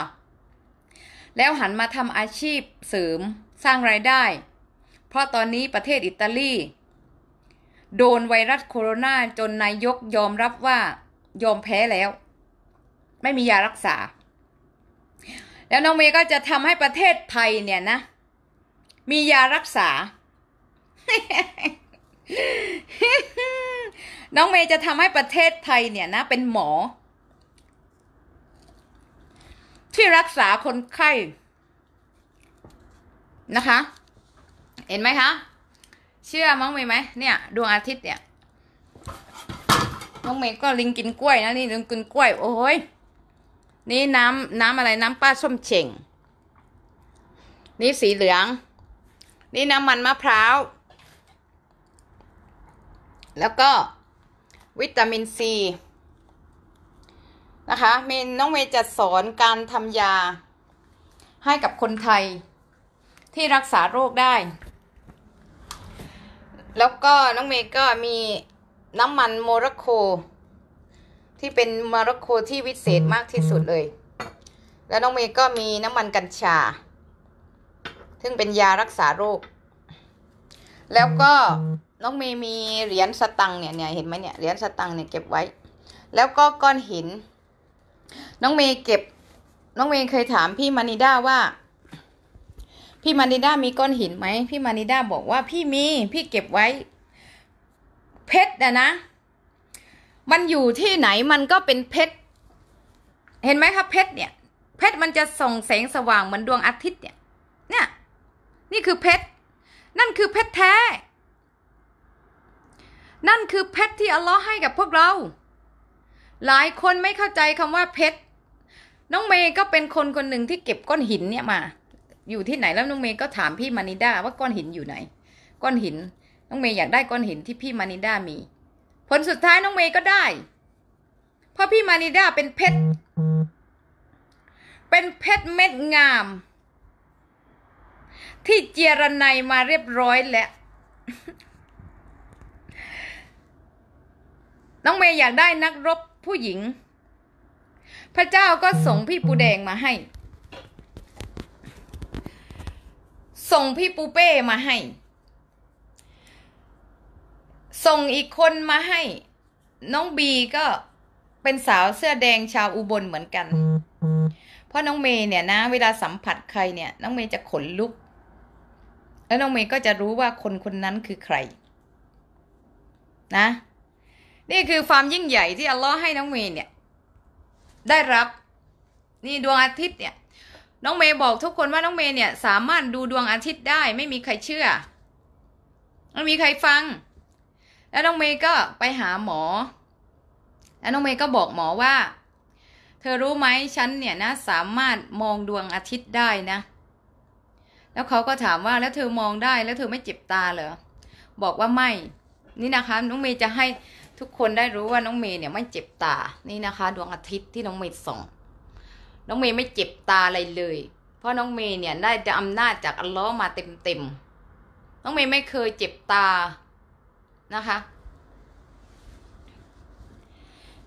แล้วหันมาทำอาชีพเสริมสร้างรายได้ เพราะตอนนี้ประเทศอิตาลีโดนไวรัสโคโรนาจนนายกยอมรับว่า ยอมแพ้แล้ว ไม่มียารักษา แล้วน้องเมย์ก็จะทำให้ประเทศไทยเนี่ยนะ มียารักษา น้องเมย์จะทำให้ประเทศไทยเนี่ยนะ เป็นหมอที่รักษาคนไข้ นะคะ เห็นไหมคะ เชื่อมั้งเมย์ไหม เนี่ย ดวงอาทิตย์เนี่ยน้องเมย์ก็ลิงกินกล้วยนะ นี่ลิงกินกล้วย โอ้ยนี่น้ำน้ำอะไรน้ำป้าส้มเฉ่ง นี่สีเหลือง นี่น้ำมันมะพร้าว แล้วก็วิตามินซีนะคะเมนน้องเมย์จะสอนการทำยาให้กับคนไทยที่รักษาโรคได้ แล้วก็น้องเมย์ก็มีน้ำมันโมร็อกโกที่เป็นโมร็อกโกที่วิเศษมากที่สุดเลย แล้วน้องเมย์ก็มีน้ำมันกัญชา ซึ่งเป็นยารักษาโรค แล้วก็น้องเมย์มีเหรียญสตังเีเนี่ยเห็นไหมเนี่ยเหรียญสตังเนี่ยเก็บไว้ แล้วก็ก้อนหินน้องเมย์เก็บ น้องเมย์เคยถามพี่มานิด้าว่า พี่มานิด้ามีก้อนหินไหม พี่มานิด้าบอกว่าพี่มีพี่เก็บไว้ เพชรอะนะ มันอยู่ที่ไหนมันก็เป็นเพชรเห็นไหมครับเพชรเนี่ย เพชรมันจะส่องแสงสว่าง เหมือนดวงอาทิตย์เนี่ย เนี่ย นี่คือเพชรนั่นคือ เพชรแท้ นั่นคือเพชรที่อัลลอฮ์ให้กับพวกเราหลายคนไม่เข้าใจคำว่า เพชร น้องเมย์ก็เป็นคนคนหนึ่งที่เก็บก้อนหิน เนี่ยมา อยู่ที่ไหน แล้วน้องเมย์ก็ถามพี่มานิด้าว่าก้อนหินอยู่ไหน ก้อนหิน น้องเมย์อยากได้ก้อนหินที่พี่มานิด้ามี ผลสุดท้ายน้องเมย์ก็ได้ เพราะพี่มานิด้าเป็นเพชร เป็นเพชรเม็ดงาม ที่เจรไนมาเรียบร้อยแล้ว น้องเมย์อยากได้นักรบผู้หญิง พระเจ้าก็ส่งพี่ปูแดงมาให้ ส่งพี่ปูเป้ มาให้ ส่งอีกคนมาให้ น้องบีก็เป็นสาวเสื้อแดงชาวอุบลเหมือนกัน เพราะน้องเมย์เนี่ยนะ เวลาสัมผัสใครเนี่ย น้องเมย์จะขนลุก แล้วน้องเมย์ก็จะรู้ว่าคนคนนั้นคือใคร นะนี่คือความยิ่งใหญ่ที่อัลลอฮ์ให้น้องเมย์เนี่ย ได้รับ นี่ดวงอาทิตย์ เนี่ย น้องเมย์บอกทุกคนว่าน้องเมย์เนี่ยสามารถดูดวงอาทิตย์ได้ ไม่มีใครเชื่อไม่มีใครฟัง แล้วน้องเมย์ก็ไปหาหมอ แล้วน้องเมย์ก็บอกหมอว่า เธอรู้ไหมฉันเนี่ยนะ สามารถมองดวงอาทิตย์ได้นะแล้วเขาก็ถามว่าแล้วเธอมองได้แล้วเธอไม่เจ็บตาเหรอบอกว่าไม่ นี่นะคะน้องเมย์จะให้ทุกคนได้รู้ว่าน้องเมย์เนี่ยไม่เจ็บตา นี่นะคะ ดวงอาทิตย์ที่น้องเมย์ส่อง น้องเมย์ไม่เจ็บตาอะไรเลย เพราะน้องเมย์เนี่ยได้จะอำนาจจากอัลลอฮ์มาเต็มๆ น้องเมย์ไม่เคยเจ็บตานะคะ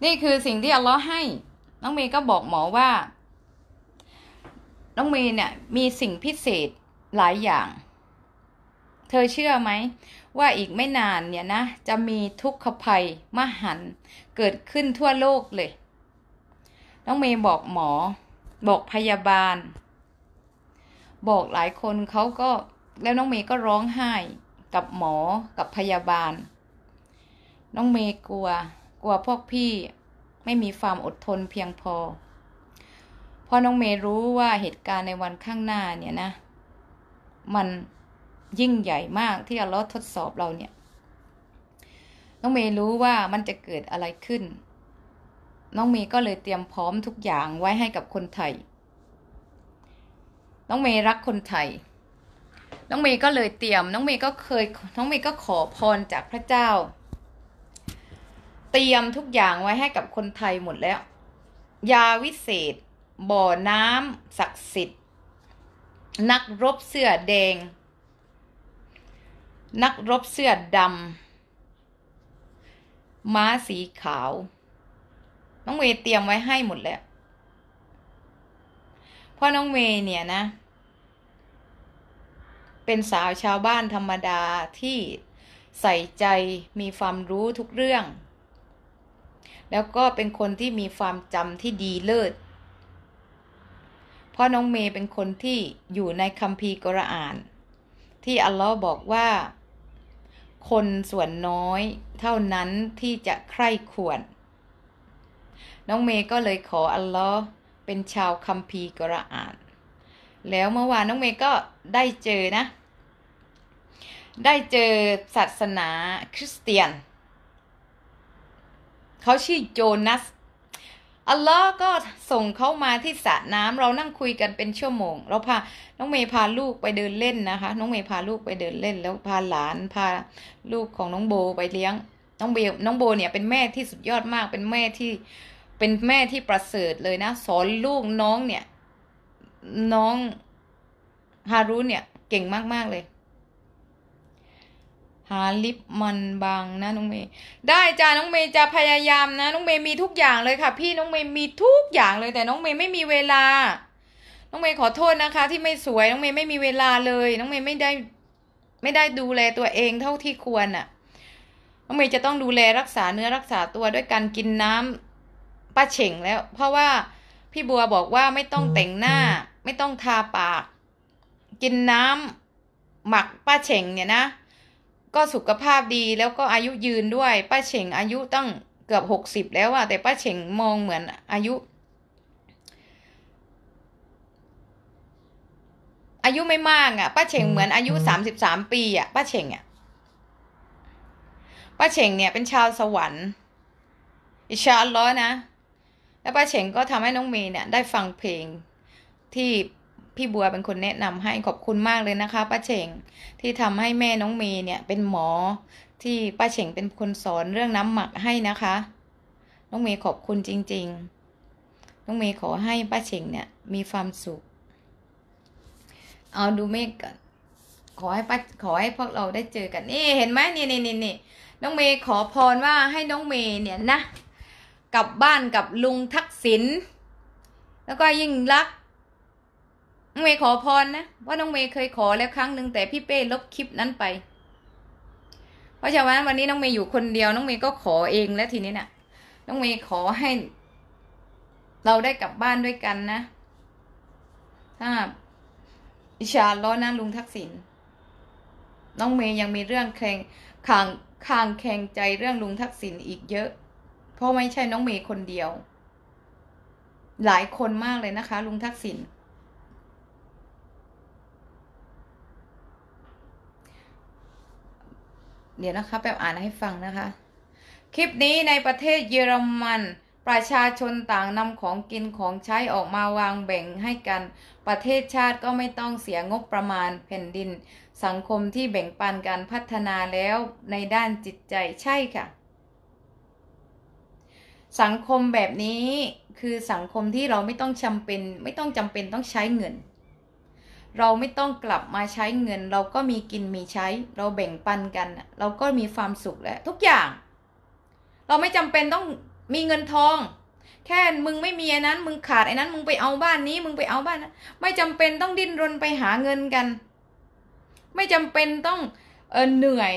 นี่คือสิ่งที่อัลลอฮ์ให้ น้องเมย์ก็บอกหมอว่า น้องเมย์เนี่ยมีสิ่งพิเศษหลายอย่างธอเชื่อไหมว่าอีกไม่นานเนี่ยนะ จะมีทุกขภัยมหันเกิดขึ้นทั่วโลกเลยน้องเมย์บอกหมอบอกพยาบาล บอกหลายคนเขาก็แล้วน้อง เมย์ก็ร้องไห้กับหมอกับพยาบาลน้องเมย์กลัวกลัวพวกพี่ไม่มีความอดทนเพียงพอ พอน้องเมย์รู้ว่าเหตุการณ์ในวันข้างหน้าเนี่ยนะ มันยิ่งใหญ่มากที่อัลลอฮ์ทดสอบเราเนี่ย น้องเมย์รู้ว่ามันจะเกิดอะไรขึ้น น้องเมย์ก็เลยเตรียมพร้อมทุกอย่างไว้ให้กับคนไทย น้องเมย์รักคนไทย น้องเมย์ก็เลยเตรียม น้องเมย์ก็เคย น้องเมย์ก็ขอพรจากพระเจ้า เตรียมทุกอย่างไว้ให้กับคนไทยหมดแล้ว ยาวิเศษ บ่อน้ำศักดิ์สิทธิ์ นักรบเสื้อแดงนักรบเสื้อดำม้าสีขาว น้องเมย์เตรียมไว้ให้หมดแล้วเพราะน้องเมย์เนี่ยนะ เป็นสาวชาวบ้านธรรมดาที่ใส่ใจมีความรู้ทุกเรื่อง แล้วก็เป็นคนที่มีความจำที่ดีเลิศเพราะน้องเมย์เป็นคนที่อยู่ในคัมภีร์กรอาน ที่อัลลอฮ์บอกว่าคนส่วนน้อยเท่านั้นที่จะใคร่ควร น้องเมย์ก็เลยขออัลลอฮ์เป็นชาวคัมภีร์กระอาน แล้วเมื่อวานน้องเมย์ก็ได้เจอนะ ได้เจอศาสนาคริสเตียน เขาชื่อโจนัสอัลลอฮ์ก็ส่งเขามาที่สระน้ำเรานั่งคุยกันเป็นชั่วโมงเราพาน้องเมย์พาลูกไปเดินเล่นนะคะน้องเมย์พาลูกไปเดินเล่นแล้วพาหลานพาลูกของน้องโบไปเลี้ยงน้องเบลน้องโบเนี่ยเป็นแม่ที่สุดยอดมากเป็นแม่ที่เป็นแม่ที่ประเสริฐเลยนะสอนลูกน้องเนี่ย น้องฮารุเนี่ย เก่งมากๆเลยหาลิปมันบางนะน้องเมย์ได้จ้าน้องเมย์จะพยายามนะน้องเมย์มีทุกอย่างเลยค่ะ พี่น้องเมย์มีทุกอย่างเลยแต่น้องเมย์ไม่มีเวลา น้องเมย์ขอโทษนะคะ ที่ไม่สวยน้องเมย์ไม่มีเวลาเลย น้องเมย์ไม่ได้ ไม่ได้ดูแลตัวเองเท่าที่ควรอะ่ะ น้องเมย์จะต้องดูแลรักษาเนื้อรักษาตัวด้วยการกินน้ำป้าเฉ่งแล้ว เพราะว่าพี่บัวบอกว่าไม่ต้องแต่งหน้า ไม่ต้องทาปาก กินน้ำหมักป้าเฉ่งเนี่ยนะก็สุขภาพดีแล้วก็อายุยืนด้วยป้าเฉ่งอายุตั้งเกือบหกสิบแล้วอะแต่ป้าเฉ่งมองเหมือนอายุ อายุไม่มากอะป้าเฉ่งเหมือนอายุสามสิบสามปีอะป้าเฉ่งอะป้าเฉ่งเนี่ยเป็นชาวสวรรค์อิชาอัลลอฮ์นะแล้วป้าเฉ่งก็ทำให้น้องเมย์เนี่ยได้ฟังเพลงที่พี่บัวเป็นคนแนะนำให้ขอบคุณมากเลยนะคะป้าเฉ่งที่ทำให้แม่น้องเมย์เนี่ยเป็นหมอที่ป้าเฉ่งเป็นคนสอนเรื่องน้ำหมักให้นะคะ น้องเมย์ขอบคุณจริง ๆ น้องเมย์ขอให้ป้าเฉ่งเนี่ย มีความสุขเอาดูเมฆก่อนขอให้ป้าขอให้พวกเราได้เจอกันนี่เห็นไหมนี่นี่นี่นี่น้องเมย์ขอพรว่าให้น้องเมย์เนี่ยนะ กลับบ้านกับลุงทักษิณแล้วก็ยิ่งรักน้องเมย์ขอพรนะว่าน้องเมย์เคยขอแล้วครั้งหนึ่งแต่พี่เป้ลบคลิปนั้นไป เพราะฉะนั้นวันนี้น้องเมย์อยู่คนเดียว น้องเมย์ก็ขอเองแล้วทีนี้นะ่ะน้องเมย์ขอให้ เราได้กลับบ้านด้วยกันนะ ถ้า อิชาล้อนะลุงทักษิณน้องเมย์ยังมีเรื่องแข่งขางขางแข่งใจเรื่องลุงทักษิณอีกเยอะ เพราะไม่ใช่น้องเมย์คนเดียว หลายคนมากเลยนะคะลุงทักษิณเดี๋ยวนะคะแป๊บอ่านให้ฟังนะคะ คลิปนี้ในประเทศเยอรมันประชาชนต่างนำของกินของใช้ออกมาวางแบ่งให้กัน ประเทศชาติก็ไม่ต้องเสียงบประมาณแผ่นดินสังคมที่แบ่งปันการพัฒนาแล้วในด้านจิตใจใช่ค่ะ สังคมแบบนี้คือสังคมที่เราไม่ต้องจำเป็นไม่ต้องจำเป็นต้องใช้เงินเราไม่ต้องกลับมาใช้เงิน เราก็มีกินมีใช้เราแบ่งปันกัน เราก็มีความสุขแล้ว ทุกอย่าง เราไม่จำเป็นต้องมีเงินทอง แค่มึงไม่มีอันนั้น มึงขาดไอ้นั้นมึงไปเอาบ้านนี้ มึงไปเอาบ้านนะไม่จำเป็นต้องดิ้นรนไปหาเงินกัน ไม่จำเป็นต้องเออเหนื่อย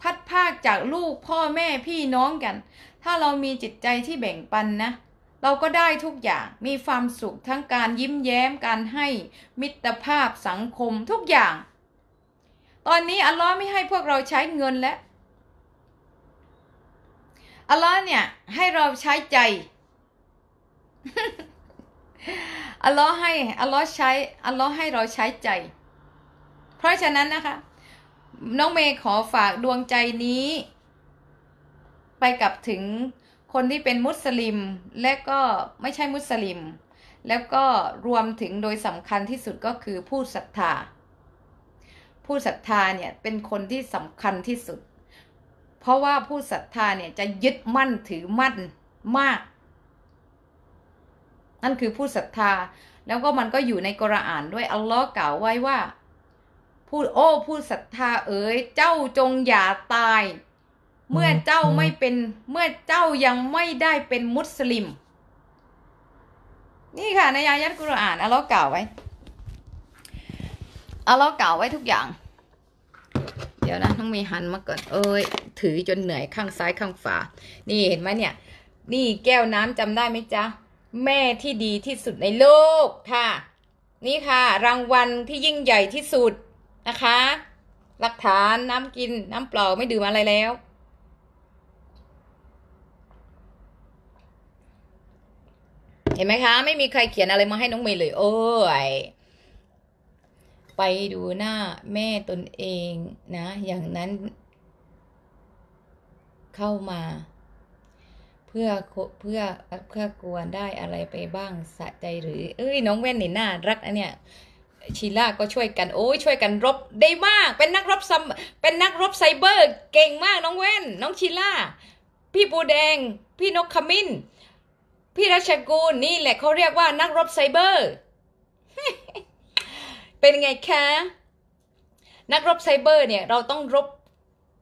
พัดภาคจากลูกพ่อแม่พี่น้องกัน ถ้าเรามีจิตใจที่แบ่งปันนะเราก็ได้ทุกอย่างมีความสุขทั้งการยิ้มแย้มการให้มิตรภาพสังคมทุกอย่าง ตอนนี้อัลลอฮ์ไม่ให้พวกเราใช้เงินแล้วอัลลอฮ์เนี่ย ให้เราใช้ใจอัลลอฮ์ให้อัลลอฮ์ใช้อัลลอฮ์ให้เราใช้ใจ เพราะฉะนั้นนะคะ น้องเมย์ขอฝากดวงใจนี้ไปกับถึงคนที่เป็นมุสลิมและก็ไม่ใช่มุสลิม แล้วก็รวมถึงโดยสำคัญที่สุดก็คือผู้ศรัทธา ผู้ศรัทธาเนี่ยเป็นคนที่สำคัญที่สุด เพราะว่าผู้ศรัทธาเนี่ยจะยึดมั่นถือมั่นมาก นั่นคือผู้ศรัทธาแล้วก็มันก็อยู่ในกรอานด้วยอัลลอฮ์กล่าวไว้ว่า ผู้โอ้ผู้ศรัทธาเอ๋ยเจ้าจงอย่าตายเมื่อเจ้าไม่เป็นเมื่อเจ้ายังไม่ได้เป็นมุสลิม นี่ค่ะในยายัดกุรอานอัลลอฮ์กล่าวไว้อัลลอฮ์กล่าวไว้ทุกอย่าง เดี๋ยว นะต้องมีหันมา ก่อนเอ้ย ถือจนเหนื่อยข้างซ้ายข้าง ฝา นี่เห็นไหมเนี่ย นี่แก้วน้ำจำได้ไหมจ๊ะ แม่ที่ดีที่สุดในโลกค่ะ นี่ค่ะ รางวัลที่ยิ่งใหญ่ที่สุดนะคะ หลักฐานน้ำกินน้ำเปล่าไม่ดื่มอะไรแล้วเห็นไหมคะไม่มีใครเขียนอะไรมาให้น้อง เมย์เลยโอ้ยไปดูหน้า แม่ตนเองนะอย่างนั้น เข้ามา เพื่อเพื่อเพื่อกวนได้อะไรไปบ้างสะใจหรือเอ้ย น้องแว่นนี่น่ารักอันเนี้ยชีล่าก็ช่วยกันโอ้ยช่วยกันรบได้มาก เป็นนักรบซัมเป็นนักรบไซเบอร์ เก่งมาก น้องเว่นน้องชีล่าพี่ปูแดง พี่นกขมิ้นพี่รัชกูลนี่แหละเขาเรียกว่า นักรบไซเบอร์ เป็นไงคะนักรบไซเบอร์เนี่ยเราต้องรบ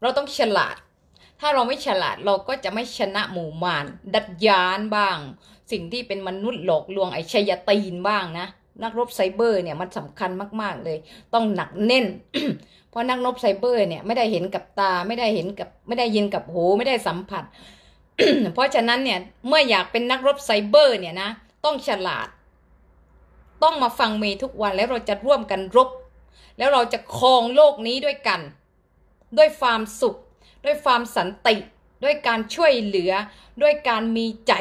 เราต้องฉลาด ถ้าเราไม่ฉลาดเราก็จะไม่ชนะหมู่มารดัดยานบ้าง สิ่งที่เป็นมนุษย์หลอกลวงไอ้ชยตีนบ้าง นะ นักรบไซเบอร์เนี่ยมันสำคัญมากๆเลย ต้องหนักแน่นเพราะนักรบไซเบอร์เนี่ยไม่ได้เห็นกับตาไม่ได้เห็นกับ ไม่ได้ยินกับหูไม่ได้สัมผัสเพราะฉะนั้นเนี่ยเมื่ออยากเป็นนักรบไซเบอร์ เนี่ยนะต้องฉลาด ต้องมาฟังเมย์ทุกวันแล้วเราจะร่วมกันรบ แล้วเราจะครองโลกนี้ด้วยกัน ด้วยความสุข ด้วยความสันติ ด้วยการช่วยเหลือด้วยการมีใจ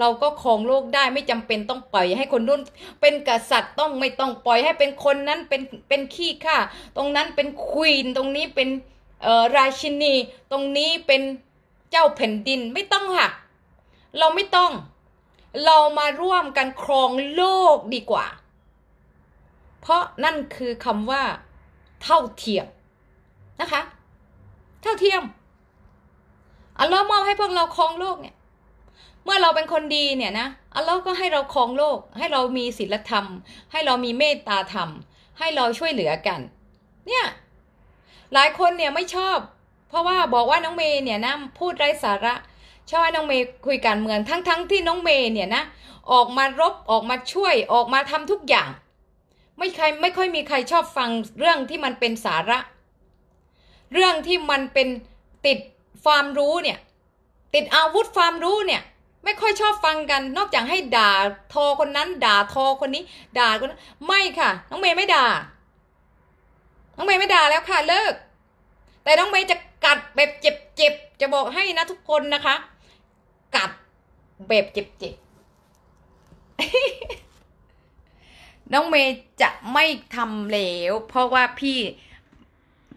เราก็ครองโลกได้ไม่จำเป็นต้องปล่อยให้คนรุ่น เป็นกษัตริย์ต้องไม่ต้องปล่อยให้เป็นคนนั้นเป็นเป็นขี้ข้าตรงนั้นเป็นควีนตรงนี้เป็นเออราชินี ตรงนี้เป็นเจ้าแผ่นดินไม่ต้องค่ะ เราไม่ต้อง เรามาร่วมกันครองโลกดีกว่า เพราะนั่นคือคำว่า เท่าเทียม นะคะ เท่าเทียมอัลลอฮ์มอบให้พวกเราครองโลกเนี่ยเมื่อเราเป็นคนดีเนี่ยนะอัลลอฮ์ก็ให้เราครองโลกให้เรามีศีลธรรม ให้เรามีเมตตาธรรม ให้เราช่วยเหลือกัน เนี่ย หลายคนเนี่ยไม่ชอบเพราะว่าบอกว่าน้องเมย์เนี่ยนะ พูดไร้สาระชอบให้น้องเมย์คุยการเมืองทั้งๆทที่น้องเมย์เนี่ยนะ ออกมารบออกมาช่วยออกมาทำทุกอย่าง ไม่ใคร ไม่ค่อยมีใครชอบฟังเรื่องที่มันเป็นสาระ เรื่องที่มันเป็นติดความรู้เนี่ย ติดอาวุธความรู้เนี่ย ไม่ค่อยชอบฟังกัน นอกจากให้ด่าทอคนนั้น ด่าทอคนนี้ ด่าคนนั้นไม่ค่ะน้องเมย์ไม่ด่า น้องเมย์ไม่ด่าแล้วค่ะเลิก แต่น้องเมย์จะกัดแบบเจ็บเจ็บจะบอกให้นะทุกคนนะคะ กัดแบบเจ็บเจ็บ น้องเมย์จะไม่ทำแล้วเพราะว่าพี่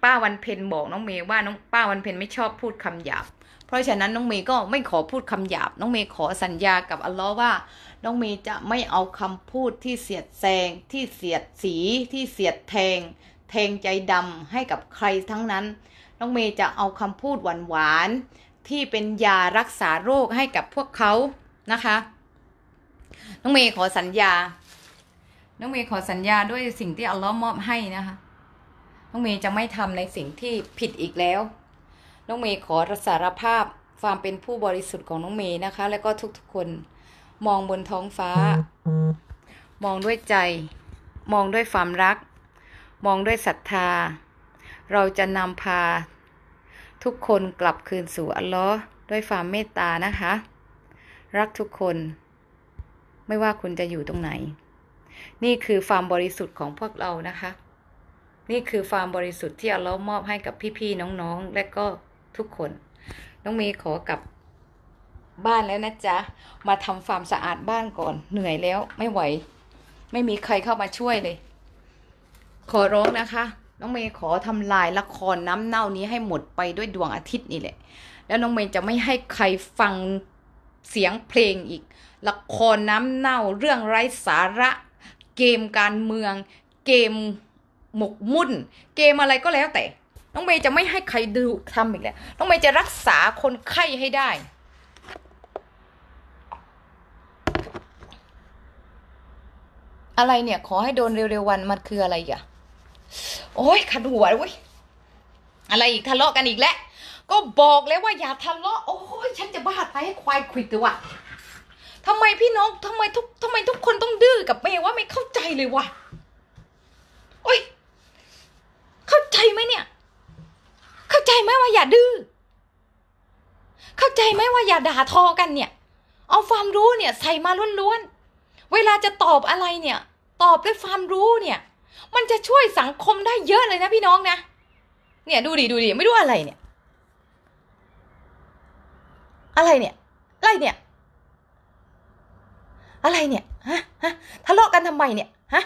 ป้าวันเพ็ญบอกน้องเมย์ว่าน้องป้าวันเพ็ญไม่ชอบพูดคำหยาบเพราะฉะนั้นน้องเมย์ก็ไม่ขอพูดคำหยาบน้องเมย์ขอสัญญากับอัลลอฮ์ว่า น้องเมย์จะไม่เอาคำพูดที่เสียดแซงที่เสียดสีที่เสียดแทง แทงใจดำให้กับใครทั้งนั้นน้องเมย์จะเอาคำพูด หวานๆที่เป็นยารักษาโรคให้กับพวกเขานะคะ น้องเมย์ขอสัญญา น้องเมย์ขอสัญญาด้วยสิ่งที่อัลลอฮ์มอบให้นะคะ น้องเมย์จะไม่ทำในสิ่งที่ผิดอีกแล้ว น้องเมย์ขอสารภาพความเป็นผู้บริสุทธิ์ของน้องเมย์นะคะ และก็ทุกๆคน มองบนท้องฟ้า มองด้วยใจ มองด้วยความรัก มองด้วยศรัทธา เราจะนำพาทุกคนกลับคืนสู่อัลลอฮ์ด้วยความเมตตานะคะ รักทุกคน ไม่ว่าคุณจะอยู่ตรงไหน นี่คือความบริสุทธิ์ของพวกเรานะคะนี่คือความบริสุทธิ์ที่อัลลอฮ์มอบให้กับพี่ๆน้องๆ และก็ทุกคน น้องมีขอกลับบ้านแล้วนะจ๊ะ มาทำความสะอาดบ้านก่อนเหนื่อยแล้วไม่ไหวไม่มีใครเข้ามาช่วยเลย ขอร้องนะคะน้องเมย์ขอทำลายละครน้ำเน่านี้ให้หมดไปด้วยดวงอาทิตย์นี่แหละ แล้วน้องเมย์จะไม่ให้ใครฟังเสียงเพลงอีก ละครน้ำเน่าเรื่องไร้สาระ เกมการเมือง เกมหมกมุ่น เกมอะไรก็แล้วแต่ น้องเมย์จะไม่ให้ใครดูทำอีกแล้ว น้องเมย์จะรักษาคนไข้ให้ได้ อะไรเนี่ยขอให้โดนเร็วๆวัน มันคืออะไรอ่ะโอ้ยขันหัวเว้ยอะไรอีกทะเลาะกันอีกแล้วก็บอกแล้วว่าอย่าทะเลาะโอ้ยฉันจะบ้าตายให้ควายควิดเลยวะทำไมพี่น้องทำไมทุกทำไมทุกคนต้องดื้อกับแม่ว่าไม่เข้าใจเลยวะโอ้ยเข้าใจไหมเนี่ย เข้าใจไหมว่าอย่าดื้อเข้าใจไหมว่าอย่าด่าทอกันเนี่ย เอาความรู้เนี่ย ใส่มาล้วนๆเวลาจะตอบอะไรเนี่ย ตอบด้วยความรู้เนี่ยมันจะช่วยสังคมได้เยอะเลยนะพี่น้องนะ เนี่ยดูดิดูดิไม่รู้อะไรเนี่ย อะไรเนี่ย อะไรเนี่ยอะไรเนี่ยฮะฮะทะเลาะกันทำไมเนี่ย ฮะ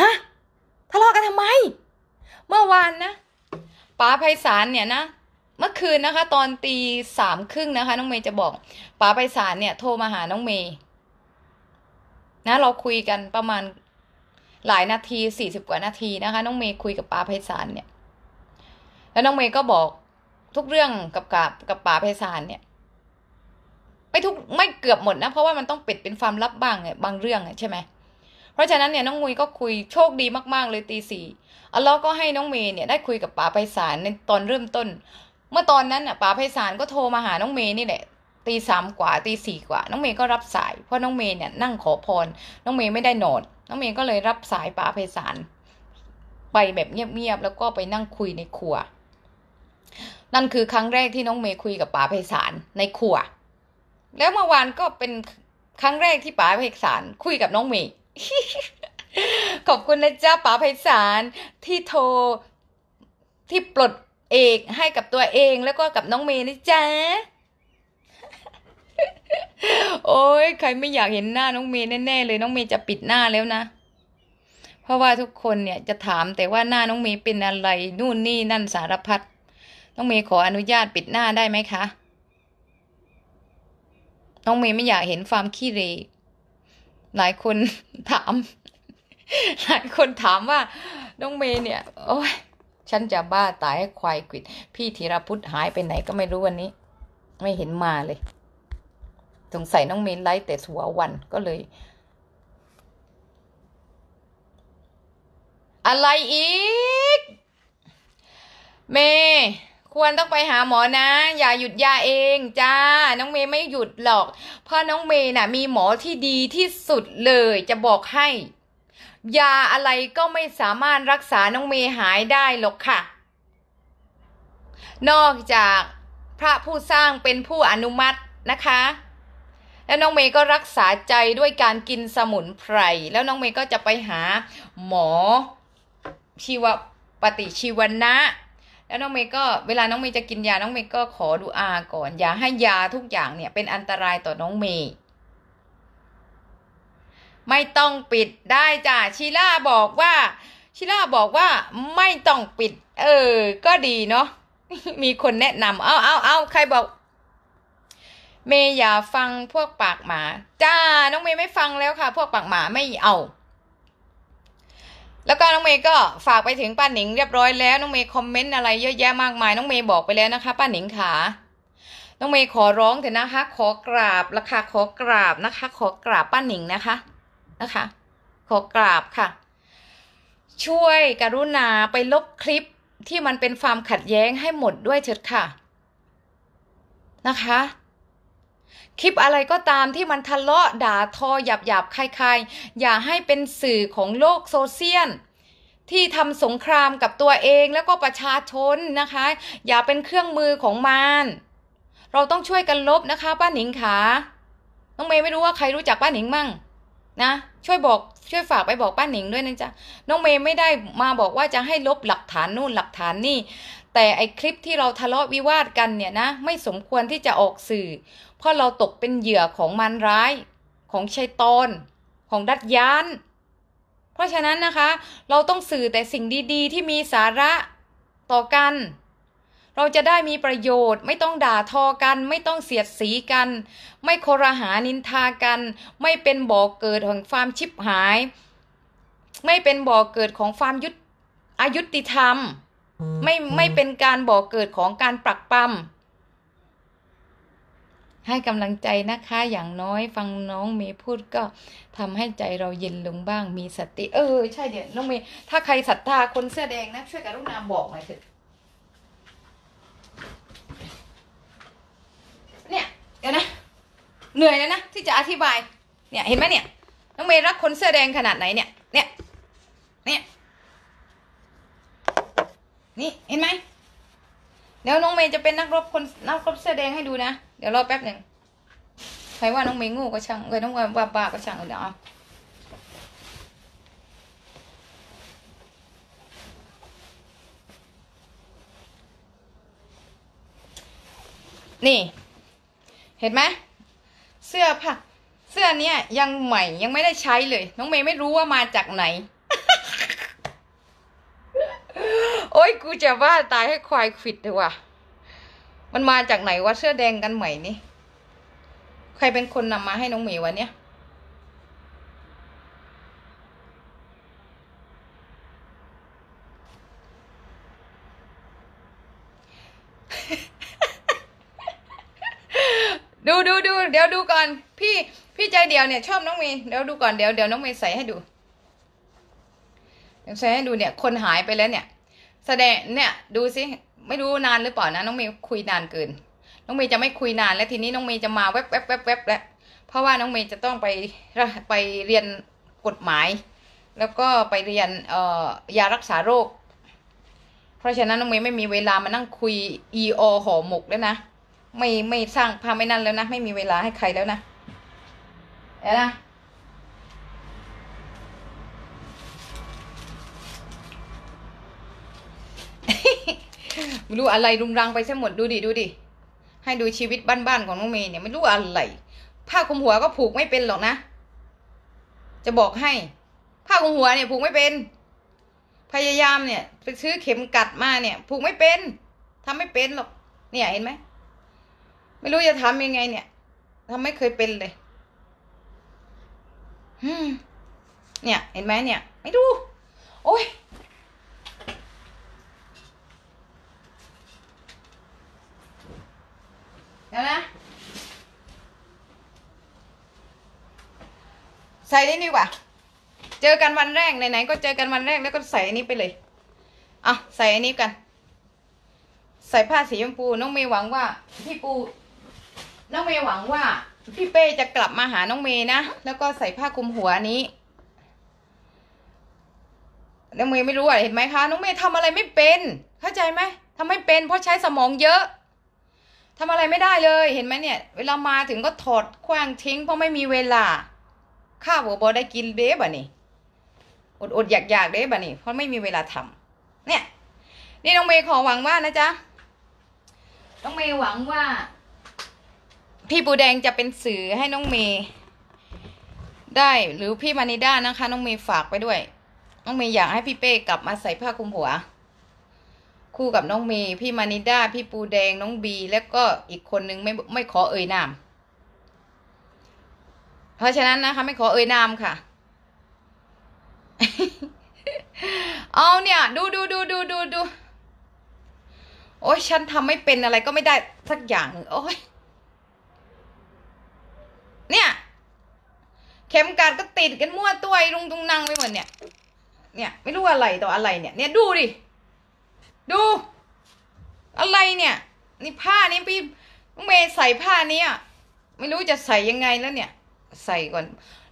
ฮะ ทะเลาะกันทำไม เมื่อวานนะป๋าไพศาลเนี่ยนะเมื่อคืนนะคะ ตอนตีสามครึ่งนะคะ น้องเมย์จะบอกป๋าไพศาลเนี่ย โทรมาหาน้องเมย์ นะ เราคุยกันประมาณหลายนาทีสี่สิบกว่านาทีนะคะน้องเมย์คุยกับป้าไพศาลเนี่ยแล้วน้องเมย์ก็บอกทุกเรื่องกับกับกับป้าไพศาลเนี่ยไม่ทุกไม่เกือบหมดนะเพราะว่ามันต้องปิดเป็นความลับบ้างเนี่ยบางเรื่องใช่ไหมเพราะฉะนั้นเนี่ยน้องมุยก็คุยโชคดีมากๆเลยตีสี่อัลลอฮ์ก็ให้น้องเมย์เนี่ยได้คุยกับป้าไพศาลในตอนเริ่มต้น เมื่อตอนนั้นอ่ะป้าไพศาลก็โทรมาหาน้องเมย์นี่แหละตีสามกว่า ตีสี่กว่า น้องเมย์ก็รับสาย เพราะน้องเมย์เนี่ย นั่งขอพร น้องเมย์ไม่ได้โนด น้องเมย์ก็เลยรับสายป๋าไพศาลไปแบบเงียบๆแล้วก็ไปนั่งคุยในครัว นั่นคือครั้งแรกที่น้องเมย์คุยกับป๋าไพศาลในครัวแล้วเมื่อวานก็เป็นครั้งแรกที่ป๋าไพศาลคุยกับน้องเมย์ขอบคุณนะจ๊ะป๋าไพศาลที่โทร ที่ปลดเอกให้กับตัวเองแล้วก็กับน้องเมย์นะจ๊ะโอ้ยใครไม่อยากเห็นหน้าน้องเมย์แน่ ๆ เลยน้องเมย์จะปิดหน้าแล้วนะ เพราะว่าทุกคนเนี่ยจะถามแต่ว่าหน้าน้องเมย์เป็นอะไรนู่นนี่นั่นสารพัดน้องเมย์ขออนุญาตปิดหน้าได้ไหมคะน้องเมย์ไม่อยากเห็นความขี้เรหลายคนถาม หลายคนถามว่าน้องเมย์เนี่ย โอ้ยฉันจะบ้าตายให้ควายกิด พี่ธีรพุทธหายไปไหนก็ไม่รู้วันนี้ ไม่เห็นมาเลยสงสัยน้องเมนไลฟ์แต่สัววันก็เลย อะไรอีก เมควรต้องไปหาหมอนะ อย่าหยุดยาเองจ้าน้องเมย์ไม่หยุดหรอก เพราะน้องเมย์น่ะมีหมอที่ดีที่สุดเลย จะบอกให้ ยาอะไรก็ไม่สามารถรักษาน้องเมย์หายได้หรอกค่ะ นอกจากพระผู้สร้างเป็นผู้อนุมัตินะคะแล้วน้องเมย์ก็รักษาใจด้วยการกินสมุนไพร แล้วน้องเมย์ก็จะไปหา หมอชีวปฏิชีวนะ แล้วน้องเมย์ก็เวลาน้องเมย์จะกินยาน้องเมย์ก็ขอดูอาก่อน อย่าให้ยาทุกอย่างเนี่ย เป็นอันตรายต่อน้องเมย์ ไม่ต้องปิดได้จ้ะชิล่าบอกว่าชิล่าบอกว่าไม่ต้องปิด เออ ก็ดีเนาะ มีคนแนะนำเอาเอาเอาใครบอกเมย์อย่าฟังพวกปากหมา จ้า น้องเมย์ไม่ฟังแล้วค่ะ พวกปากหมาไม่เอา แล้วก็น้องเมย์ก็ฝากไปถึงป้าหนิงเรียบร้อยแล้วน้องเมย์คอมเมนต์อะไรเยอะแยะมากมายน้องเมย์บอกไปแล้วนะคะ ป้าหนิงค่ะ น้องเมย์ขอร้องเถอะนะคะ ขอกราบราคาขอกราบนะคะ ขอกราบป้าหนิงนะคะ นะคะ ขอกราบค่ะ ช่วยกรุณาไปลบคลิปที่มันเป็นความขัดแย้งให้หมดด้วยเถิดค่ะ นะคะคลิปอะไรก็ตามที่มันทะเลาะด่าทอหยาบหยาบคลายๆอย่าให้เป็นสื่อของโลกโซเชียลที่ทำสงครามกับตัวเองแล้วก็ประชาชนนะคะ อย่าเป็นเครื่องมือของมารเราต้องช่วยกันลบนะคะ ป้าหนิงขาน้องเมย์ไม่รู้ว่าใครรู้จักป้าหนิงมั่งนะช่วยบอกช่วยฝากไปบอกป้าหนิงด้วยนะจ๊ะน้องเมย์ไม่ได้มาบอกว่าจะให้ลบหลักฐานนู่นหลักฐานนี่แต่ไอคลิปที่เราทะเลาะวิวาทกันเนี่ยนะไม่สมควรที่จะออกสื่อ เพราะเราตกเป็นเหยื่อของมันร้าย ของชัยตอนของดัดยาน เพราะฉะนั้นนะคะ เราต้องสื่อแต่สิ่งดีๆ ที่มีสาระต่อกัน เราจะได้มีประโยชน์ ไม่ต้องด่าทอกัน ไม่ต้องเสียดสีกัน ไม่โครหานินทากัน ไม่เป็นบ่อเกิดของความชิบหาย ไม่เป็นบ่อเกิดของความยุตอายุติธรรมไม่ไม่เป็นการบอกเกิดของการปรักปั๊มให้ กำลังใจนะคะอย่างน้อย ฟังน้องเมย์พูดก็ทำให้ใจเรา เย็น ลงบ้างมีสติ เออ ใช่เดี๋ยวน้องเมย์ถ้าใครศรัทธาคน เสื้อ แดงนะช่วยกรุณาบอกหน่อยเถอะเนี่ยเดี๋ยวนะ เหนื่อยเลยนะ ที่จะอธิบาย เนี่ยเห็นไหมเนี่ยน้องเมย์รักคนเสื้อแดงขนาดไหนเนี่ย เนี่ยเนี่ยนี่เห็นไหมเดี๋ยวน้องเมย์จะเป็นนักรบคนนักรบเสื้อแดงให้ดูนะ เดี๋ยวรอแป๊บหนึ่งใครว่าน้องเมย์งูก็ช่าง เออ น้องว่าบ้าก็ช่างเดี๋ยวเอานี่ เห็นไหม เสื้อผ้าเสื้อเนี้ยยังใหม่ยังไม่ได้ใช้เลย น้องเมย์ไม่รู้ว่ามาจากไหนโอ้ย กูจะว่าตายให้ควายขิดเลยว่ะ มันมาจากไหนวะเสื้อแดงกันใหม่นี่ ใครเป็นคนนำมาให้น้องหมีวัเนี้ยดูดูดู เดี๋ยวดูก่อน พี่ พี่ใจเดียวเนี่ยชอบน้องเมย์เดี๋ยวดูก่อนเดี๋ยวเดี๋ยวน้องเมย์ใส่ให้ดูเดี๋ยวใส่ให้ดูเนี่ย คนหายไปแล้วเนี่ยแสดงเนี่ยดูสิไม่รู้นานหรือเปล่านะน้องเมย์คุยนานเกินน้องเมย์จะไม่คุยนาน แล้วทีนี้น้องเมย์จะมาแวบแวบแวบแวบแล้วเพราะว่าน้องเมย์จะต้องไปไปเรียนกฎหมาย แล้วก็ไปเรียนเอ่อยารักษาโรค เพราะฉะนั้นน้องเมย์ไม่มีเวลามานั่งคุยอีโอห่อหมกแล้วนะไม่ไม่สร้างภาพไม่นั่นแล้วนะ ไม่มีเวลาให้ใครแล้วนะเอ๋วนะไม่รู้อะไรรุงรังไปซะหมดดูดิดูดิให้ดูชีวิตบ้านๆของน้องเมย์เนี่ยไม่รู้อะไรผ้าคลุมหัวก็ผูกไม่เป็นหรอกนะจะบอกให้ ผ้าคลุมหัวเนี่ย ผูกไม่เป็น พยายามเนี่ยไปซื้อเข็มกัดมาเนี่ย ผูกไม่เป็น ทำไม่เป็นหรอกเนี่ย เห็นไหมไม่รู้จะทำยังไง เนี่ย ทำไม่เคยเป็นเลยเนี่ย เห็นไหมเนี่ย ไม่ดู โอ้ยไหมใส่นี่ดีกว่า เจอกันวันแรกไหนๆก็เจอกันวันแรกแล้วก็ใส่อันนี้ไปเลยอ่ะใส่อันนี้กัน ใส่ผ้าสีชมพูน้องเมย์หวังว่าพี่ปูน้องเมย์หวังว่าพี่เป้จะกลับมาหาน้องเมย์นะแล้วก็ใส่ผ้าคลุมหัวนี้น้องเมย์ไม่รู้อะเห็นไหมคะน้องเมย์ทำอะไรไม่เป็น เข้าใจไหมทำไม่เป็นเพราะใช้สมองเยอะทำอะไรไม่ได้เลย เห็นไหมเนี่ย เวลามาถึงก็ถอดคว้างทิ้ง เพราะไม่มีเวลาข้าวบอได้กินเด้บะนี่อดอดอยากอยากเด้บะนี่เพราะไม่มีเวลาทำ เนี่ย นี่น้องเมย์ขอหวังว่านะจ๊ะน้องเมย์หวังว่า พี่ปูแดงจะเป็นสื่อให้น้องเมย์ได้หรือพี่มานิด้านะคะ น้องเมย์ฝากไปด้วย น้องเมย์อยากให้พี่เป้กลับมาใส่ผ้าคลุมหัวคู่กับน้องเมย์พี่มานิด้าพี่ปูแดงน้องบี แล้วก็อีกคนนึงไม่ไม่ขอเอ่ยนามเพราะฉะนั้นนะคะ ไม่ขอเอ่ยนามค่ะเอาเนี่ยดูดูดูดูดูดูโอ้ยฉันทำไม่เป็นอะไรก็ไม่ได้สักอย่างโอ้ยเนี่ยเข็มกาดก็ติดกันมั่วตัวลุงตุงน่งไปหมดเนี่ยเนี่ยไม่รู้อะไรต่ออะไรเนี่ย เนี่ยดูดิดู อะไรเนี่ย นี่ผ้านี้พี่น้องเมย์ใส่ผ้านี้ไม่รู้จะใส่ยังไงแล้วเนี่ย ใส่ก่อน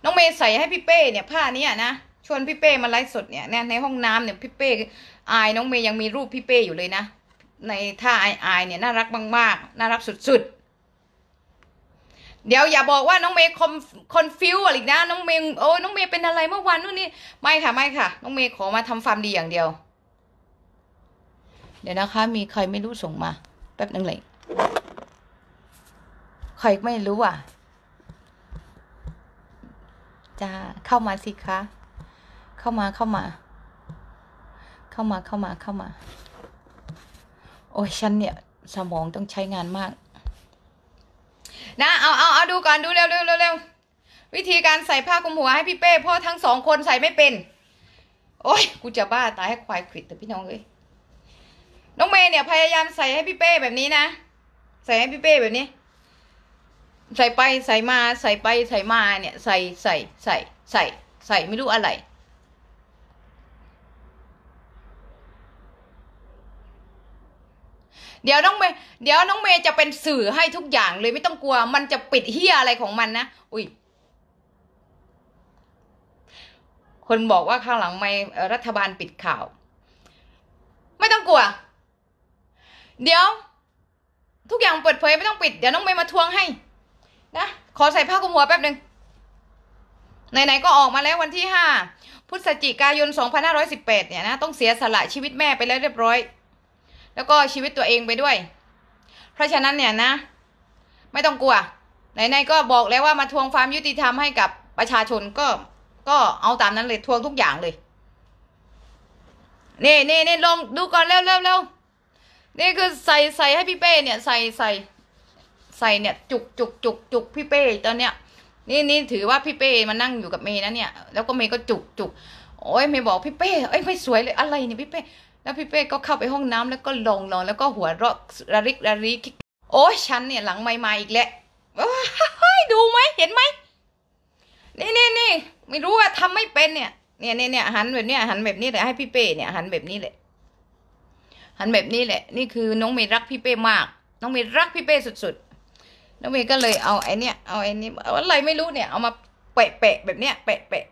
น้องเมย์ใส่ให้พี่เป้เนี่ย ผ้านี้นะชวนพี่เป้มาไลฟ์สดเนี่ยในห้องน้ำเนี่ยพี่เป้อาย น้องเมย์ยังมีรูปพี่เป้อยู่เลยนะในท่าอายๆเนี่ยน่ารักมากๆน่ารักสุดๆเดี๋ยวอย่าบอกว่าน้องเมย์คอนคอนฟิวอะไรนะ น้องเมย์โอ้ยน้องเมย์เป็นอะไรเมื่อวานนู่นนี่ ไม่ค่ะไม่ค่ะ น้องเมย์ขอมาทำฟาร์มดีอย่างเดียวเดี๋ยวนะคะ มีใครไม่รู้ส่งมา แป๊บนึงเลยใครไม่รู้อ่ะ จะเข้ามาสิคะ เข้ามาเข้ามา เข้ามาเข้ามาเข้ามา โอ้ยฉันเนี่ย สมองต้องใช้งานมาก นะ เอาเอาเอาดูก่อนดูเร็วเร็วเร็ววิธีการใส่ผ้าคลุมหัวให้พี่เป้พ่อทั้งสองคนใส่ไม่เป็น โอ้ยกูจะบ้าตายให้ควายขิดแต่พี่น้องเลยน้องเมย์เนี่ยพยายามใส่ให้พี่เป้แบบนี้นะ ใส่ให้พี่เป้แบบนี้ ใส่ไปใส่มา ใส่ไปใส่มาเนี่ย ใส่ใส่ใส่ใส่ใส่ไม่รู้อะไร เดี๋ยวน้องเมย์เดี๋ยวน้องเมย์จะเป็นสื่อให้ทุกอย่างเลยไม่ต้องกลัว มันจะปิดเฮียอะไรของมันนะ อุ้ย คนบอกว่าข้างหลังไม่รัฐบาลปิดข่าว ไม่ต้องกลัวเดี๋ยว ทุกอย่างเปิดเผย ไม่ต้องปิดเดี๋ยวน้องเมย์มาทวงให้ นะ ขอใส่ผ้าคลุมหัวแป๊บหนึ่งไหนๆก็ออกมาแล้ววันที่ห้าพฤศจิกายนสองพันห้าร้อยสิบแปดเนี่ยนะต้องเสียสละชีวิตแม่ไปแล้วเรียบร้อย แล้วก็ชีวิตตัวเองไปด้วย เพราะฉะนั้นเนี่ยนะ ไม่ต้องกลัวไหนๆก็บอกแล้วว่ามาทวงความยุติธรรมให้ กับประชาชนก็ก็เอาตามนั้นเลยทวงทุกอย่างเลยนี่นี่นี่ลงดูก่อนเร็วเร็วเร็วนี่คือใส่ใส่ให้พี่เป้เนี่ย ใส่ใส่ใส่เนี่ย จุกจุกจุกจุกพี่เป้ตอนเนี้ย นี่นี่ถือว่าพี่เป้มานั่งอยู่กับเมย์นะเนี่ยแล้วก็เมย์ก็จุกจุกโอ้ยเมย์บอกพี่เป้เอ้ยไม่สวยเลยอะไรเนี่ยพี่เป้แล้วพี่เป้ก็เข้าไปห้องน้ำแล้วก็ลงนอนแล้วก็หัวเราะระริกระริกโอ้ยฉันเนี่ยหลังไม่ม่อีกแล้วเฮ้ยดูไหมเห็นไหมนี่นี่นี่ไม่รู้ว่าทำไม่เป็นเนี่ยเนี่ยเนี่ยหันแบบเนี้ยหันแบบนี้เลยให้พี่เป้เนี่ยหันแบบนี้เลยหันแบบนี้แหละ นี่คือน้องเมย์รักพี่เป้มาก น้องเมย์รักพี่เป้สุดๆ น้องเมย์ก็เลยเอาไอ้นี่เอาไอ้นี่ออะไรไม่รู้เนี่ย เอามาเปะเปะแบบเนี้ย เปะเปะ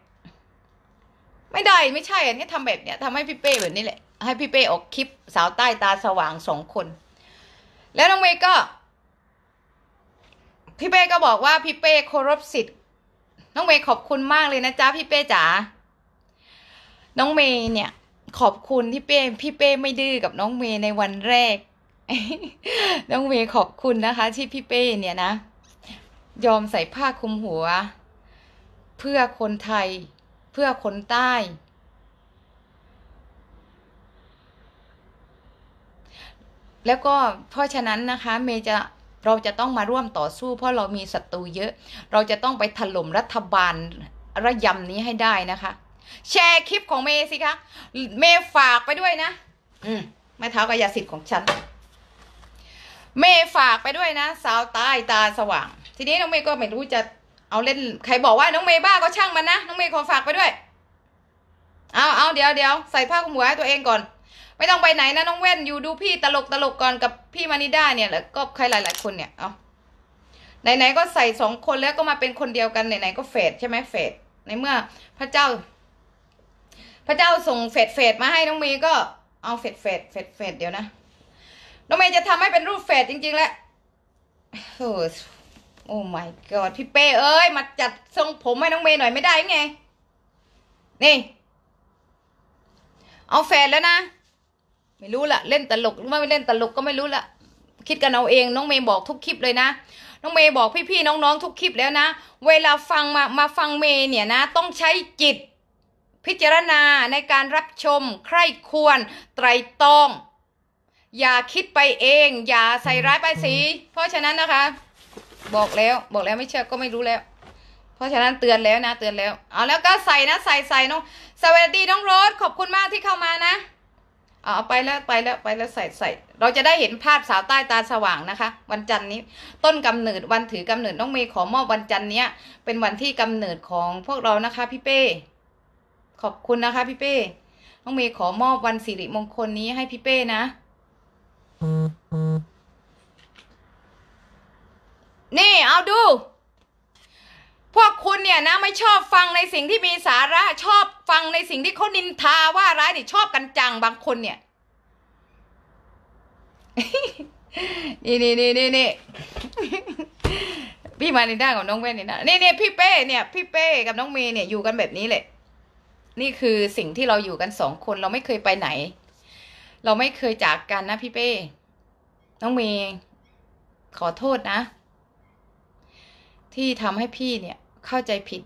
ไม่ได้ ไม่ใช่อันนี้ ทำแบบเนี้ยทำให้พี่เป้แบบนี้แหละ ให้พี่เป้ออกคลิปสาวใต้ตาสว่างสองคน แล้วน้องเมย์ก็ พี่เป้ก็บอกว่าพี่เป้เคารพสิทธิ์ น้องเมย์ขอบคุณมากเลยนะจ๊ะพี่เป้จ๋า น้องเมย์เนี่ยขอบคุณที่เป้พี่เป้ไม่ดื้อกับน้องเมย์ในวันแรกน้องเมย์ขอบคุณนะคะ ที่พี่เป้เนี่ยนะ ยอมใส่ผ้าคลุมหัว เพื่อคนไทยเพื่อคนใต้ แล้วก็เพราะฉะนั้นนะคะ เมจะเราจะต้องมาร่วมต่อสู้ เพราะเรามีศัตรูเยอะ เราจะต้องไปถล่มรัฐบาลระยำนี้ให้ได้นะคะแชร์คลิปของเมย์สิคะเมย์ฝากไปด้วยนะอืมไม่เท้ากายสิทธิ์ของฉัน เมย์ฝากไปด้วยนะ สาวตายตาสว่าง ทีนี้น้องเมย์ก็ไม่รู้จะเอาเล่น ใครบอกว่าน้องเมย์บ้าก็ช่างมันนะ น้องเมย์ขอฝากไปด้วย เอาเอาเดี๋ยวเดี๋ยวใส่ผ้าคลุมหัวให้ตัวเองก่อน ไม่ต้องไปไหนนะ น้องเว้นอยู่ดูพี่ตลก ตลกก่อนกับพี่มานิด้าเนี่ยแล้วก็ใครหลาย ๆคนเนี่ย เอาไหนๆก็ใส่สองคนแล้วก็มาเป็นคนเดียวกันไหนๆก็เฟดใช่ไหมเฟด ในเมื่อ พระเจ้าพระเจ้าส่งเฟดเฟดมาให้ น้องเมย์ก็เอาเฟดเฟดเฟดเฟดเดี๋ยวนะ น้องเมย์จะทำให้เป็นรูปเฟดจริง ๆแล้วโอ้โอ้ม่กอดพี่เป้เอ้ยมาจัดทรงผมให้น้องเมย์หน่อยไม่ได้ไง นี่ เอาเฟดแล้วนะ ไม่รู้ละเล่นตลกหรือไม่เล่นตลกก็ไม่รู้ละคิดกันเอาเอง น้องเมย์บอกทุกคลิปเลยนะ น้องเมย์บอกพี่ๆน้อง ๆ ทุกคลิปแล้วนะเวลาฟังมามาฟังเมย์เนี่ยนะต้องใช้จิตพิจารณาในการรับชม ใครควร ไตรตอง อย่าคิดไปเอง อย่าใส่ร้ายไปสี เพราะฉะนั้นนะคะ บอกแล้ว บอกแล้วไม่เชื่อก็ไม่รู้แล้ว เพราะฉะนั้นเตือนแล้วนะ เตือนแล้ว เอาแล้วก็ใส่นะ ใส่ใส่น้อง สวัสดีน้องโรส ขอบคุณมากที่เข้ามานะเอาไปแล้วไปแล้วไปแล้วใส่ใส่ เราจะได้เห็นภาพสาวใต้ตา สว่างนะคะ วันจันนี้ต้นกำเนิด วันถือกำเนิดน้องเมย์ขอมอบวันจันนี้เป็นวันที่กำเนิดของพวกเรานะคะ พี่เป้ขอบคุณนะคะ พี่เป้ น้องเมย์ขอมอบวันสิริมงคลนี้ให้พี่เป้นะ นี่เอาดู พวกคุณเนี่ยนะ ไม่ชอบฟังในสิ่งที่มีสาระ ชอบฟังในสิ่งที่เขานินทาว่า ร้ายนี่ชอบกันจังบางคน เนี่ย นี่นี่นี่นี่นี่พี่มาในด้านของน้องเว้นี่นะนี่นี่พี่เป้เนี่ยพี่เป้กับน้องเมย์เนี่ย อยู่กันแบบนี้เลยนี่คือสิ่งที่เราอยู่กันสองคนเราไม่เคยไปไหน เราไม่เคยจากกันนะพี่เป้น้องเมย์ขอโทษนะ ที่ทำให้พี่เนี่ยเข้าใจผิด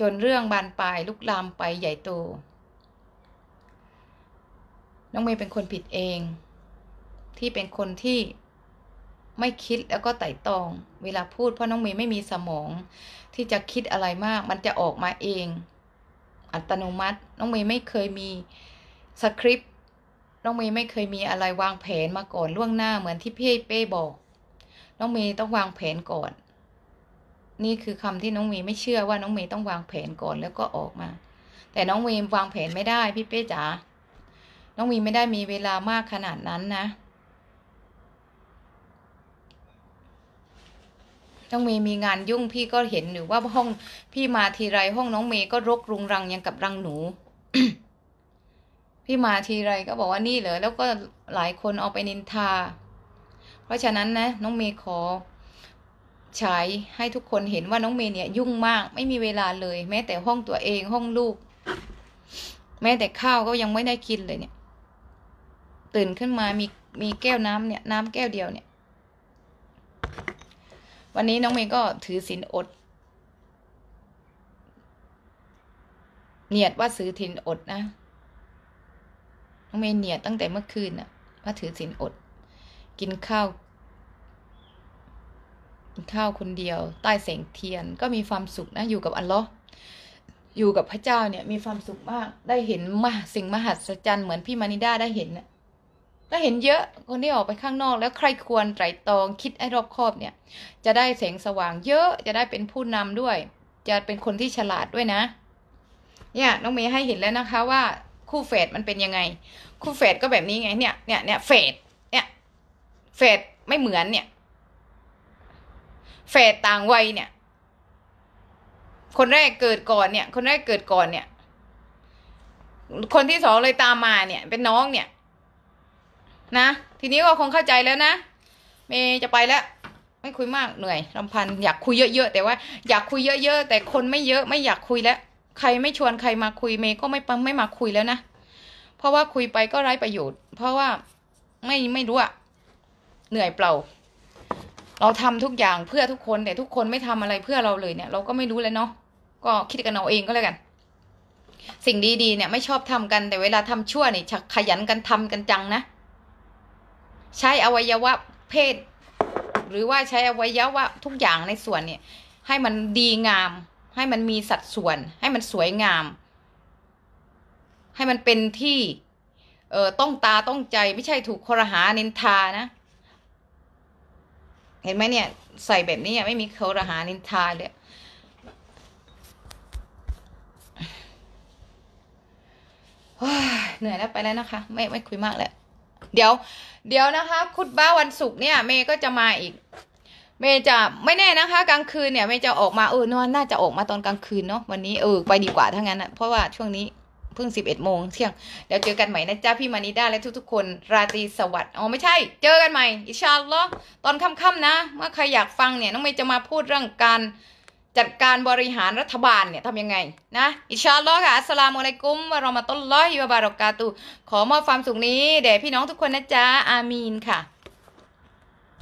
จนเรื่องบานปลายลุกลามไปใหญ่โตน้องเมย์เป็นคนผิดเอง ที่เป็นคนที่ไม่คิดแล้วก็ไต่ตอง เวลาพูดเพราะน้องเมย์ไม่มีสมอง ที่จะคิดอะไรมาก มันจะออกมาเองอัตโนมัติน้องเมย์ไม่เคยมีสคริปต์น้องเมย์ไม่เคยมีอะไรวางแผนมาก่อนล่วงหน้าเหมือนที่พี่เป้บอก น้องเมย์ต้องวางแผนก่อนนี่คือคำที่น้องเมย์ไม่เชื่อว่าน้องเมย์ต้องวางแผนก่อนแล้วก็ออกมา แต่น้องเมย์วางแผนไม่ได้พี่เป้จ๋าน้องเมย์ไม่ได้มีเวลามากขนาดนั้นนะน้องเมย์มีงานยุ่งพี่ก็เห็นหรือว่าห้อง พี่มาทีไร ห้องน้องเมย์ก็รกรุงรังยังกับรังหนู พี่มาทีไรก็บอกว่านี่เหรอแล้วก็หลายคนเอาไปนินทา เพราะฉะนั้นนะ น้องเมย์ขอใช้ให้ทุกคนเห็นว่าน้องเมย์เนี่ย ยุ่งมากไม่มีเวลาเลย แม้แต่ห้องตัวเองห้องลูก แม้แต่ข้าวก็ยังไม่ได้กินเลย เนี่ย ตื่นขึ้นมามีมีแก้วน้ำเนี่ย น้ำแก้วเดียว เนี่ยวันนี้น้องเมย์ก็ถือศีลอด เนียดว่า ซื้อถินอดนะน้องเมย์เนียดตั้งแต่เมื่อคืนน่ะว่าถือศีลอด กินข้าวกินข้าวคนเดียว ใต้แสงเทียนก็มีความสุขนะอยู่กับอัลลอฮ์อยู่กับพระเจ้าเนี่ย มีความสุขมากได้เห็นมาสิ่งมหัศจรรย์เหมือนพี่มานิดาได้เห็นนะก็เห็นเยอะคนที่ออกไปข้างนอกแล้วใครควรไตรตรองคิดให้รอบคอบเนี่ยจะได้แสงสว่างเยอะจะได้เป็นผู้นำด้วย จะเป็นคนที่ฉลาดด้วยนะ เนี่ยน้องเมย์ให้เห็นแล้วนะคะ ว่าคู่เฟดมันเป็นยังไง คู่เฟดก็แบบนี้ไงเนี่ยเนี่ยเนี่ยเฟดเนี่ยเฟดไม่เหมือน เนี่ยเฟดต่างวัยเนี่ย คนแรกเกิดก่อนเนี่ย คนแรกเกิดก่อนเนี่ย คนที่สองเลยตามมาเนี่ย เป็นน้องเนี่ยนะ ทีนี้ก็คงเข้าใจแล้วนะ เมย์จะไปแล้ว ไม่คุยมากเหนื่อยลำพันอยากคุยเยอะๆแต่ว่าอยากคุยเยอะ ๆ แต่คนไม่เยอะไม่อยากคุยแล้ว ใครไม่ชวนใครมาคุยเมย์ก็ไม่ไม่มาคุยแล้วนะ เพราะว่าคุยไปก็ไร้ประโยชน์ เพราะว่าไม่ไม่รู้อะเหนื่อยเปล่า เราทำทุกอย่างเพื่อทุกคนแต่ทุกคนไม่ทำอะไรเพื่อเราเลยเนี่ย เราก็ไม่รู้เลยเนาะก็คิดกันเอาเองก็แล้วกัน สิ่งดีๆเนี่ย ไม่ชอบทำกันแต่เวลาทำชั่วเนี่ยขยันกันทำกันจังนะใช้อวัยวะเพศ หรือว่าใช้อวัยวะทุกอย่างในส่วนเนี่ย ให้มันดีงาม ให้มันมีสัดส่วน ให้มันสวยงาม ให้มันเป็นที่ เออต้องตาต้องใจไม่ใช่ถูกครหานินทานะ เห็นไหมเนี่ย ใส่แบบนี้ไม่มีครหานินทาเลยเหนื่อยแล้วไปแล้วนะคะ ไม่ไม่คุยมากแล้วเดี๋ยวเดี๋ยวนะคะคุดบ้าวันศุกร์เนี่ย เมย์ก็จะมาอีก เมย์จะไม่แน่นะคะ กลางคืนเนี่ยเมย์จะออกมาเออนอนน่าจะออกมาตอนกลางคืนเนาะวันนี้เออไปดีกว่าถ้างั้นนะเพราะว่าช่วงนี้เพิ่งสิบเอ็ดโมงเที่ยงเดี๋ยวเจอกันใหม่นะจ๊ะพี่มานิด้าและทุกๆคน ราตรีสวัสดิ์อ๋อไม่ใช่เจอกันใหม่อิชาลอตอนค่ำๆนะเมื่อใคร อยากฟังเนี่ยน้องเมย์จะมาพูดเรื่องการจัดการบริหารรัฐบาลเนี่ยทำยังไงนะอิชาลอค่ะอัสลามุอะลัยกุมวะรอมาตุลลอฮิวะบารอกาตุขอมอบความสุขนี้ แด่พี่น้องทุกคนนะจ๊ะอามีนค่ะ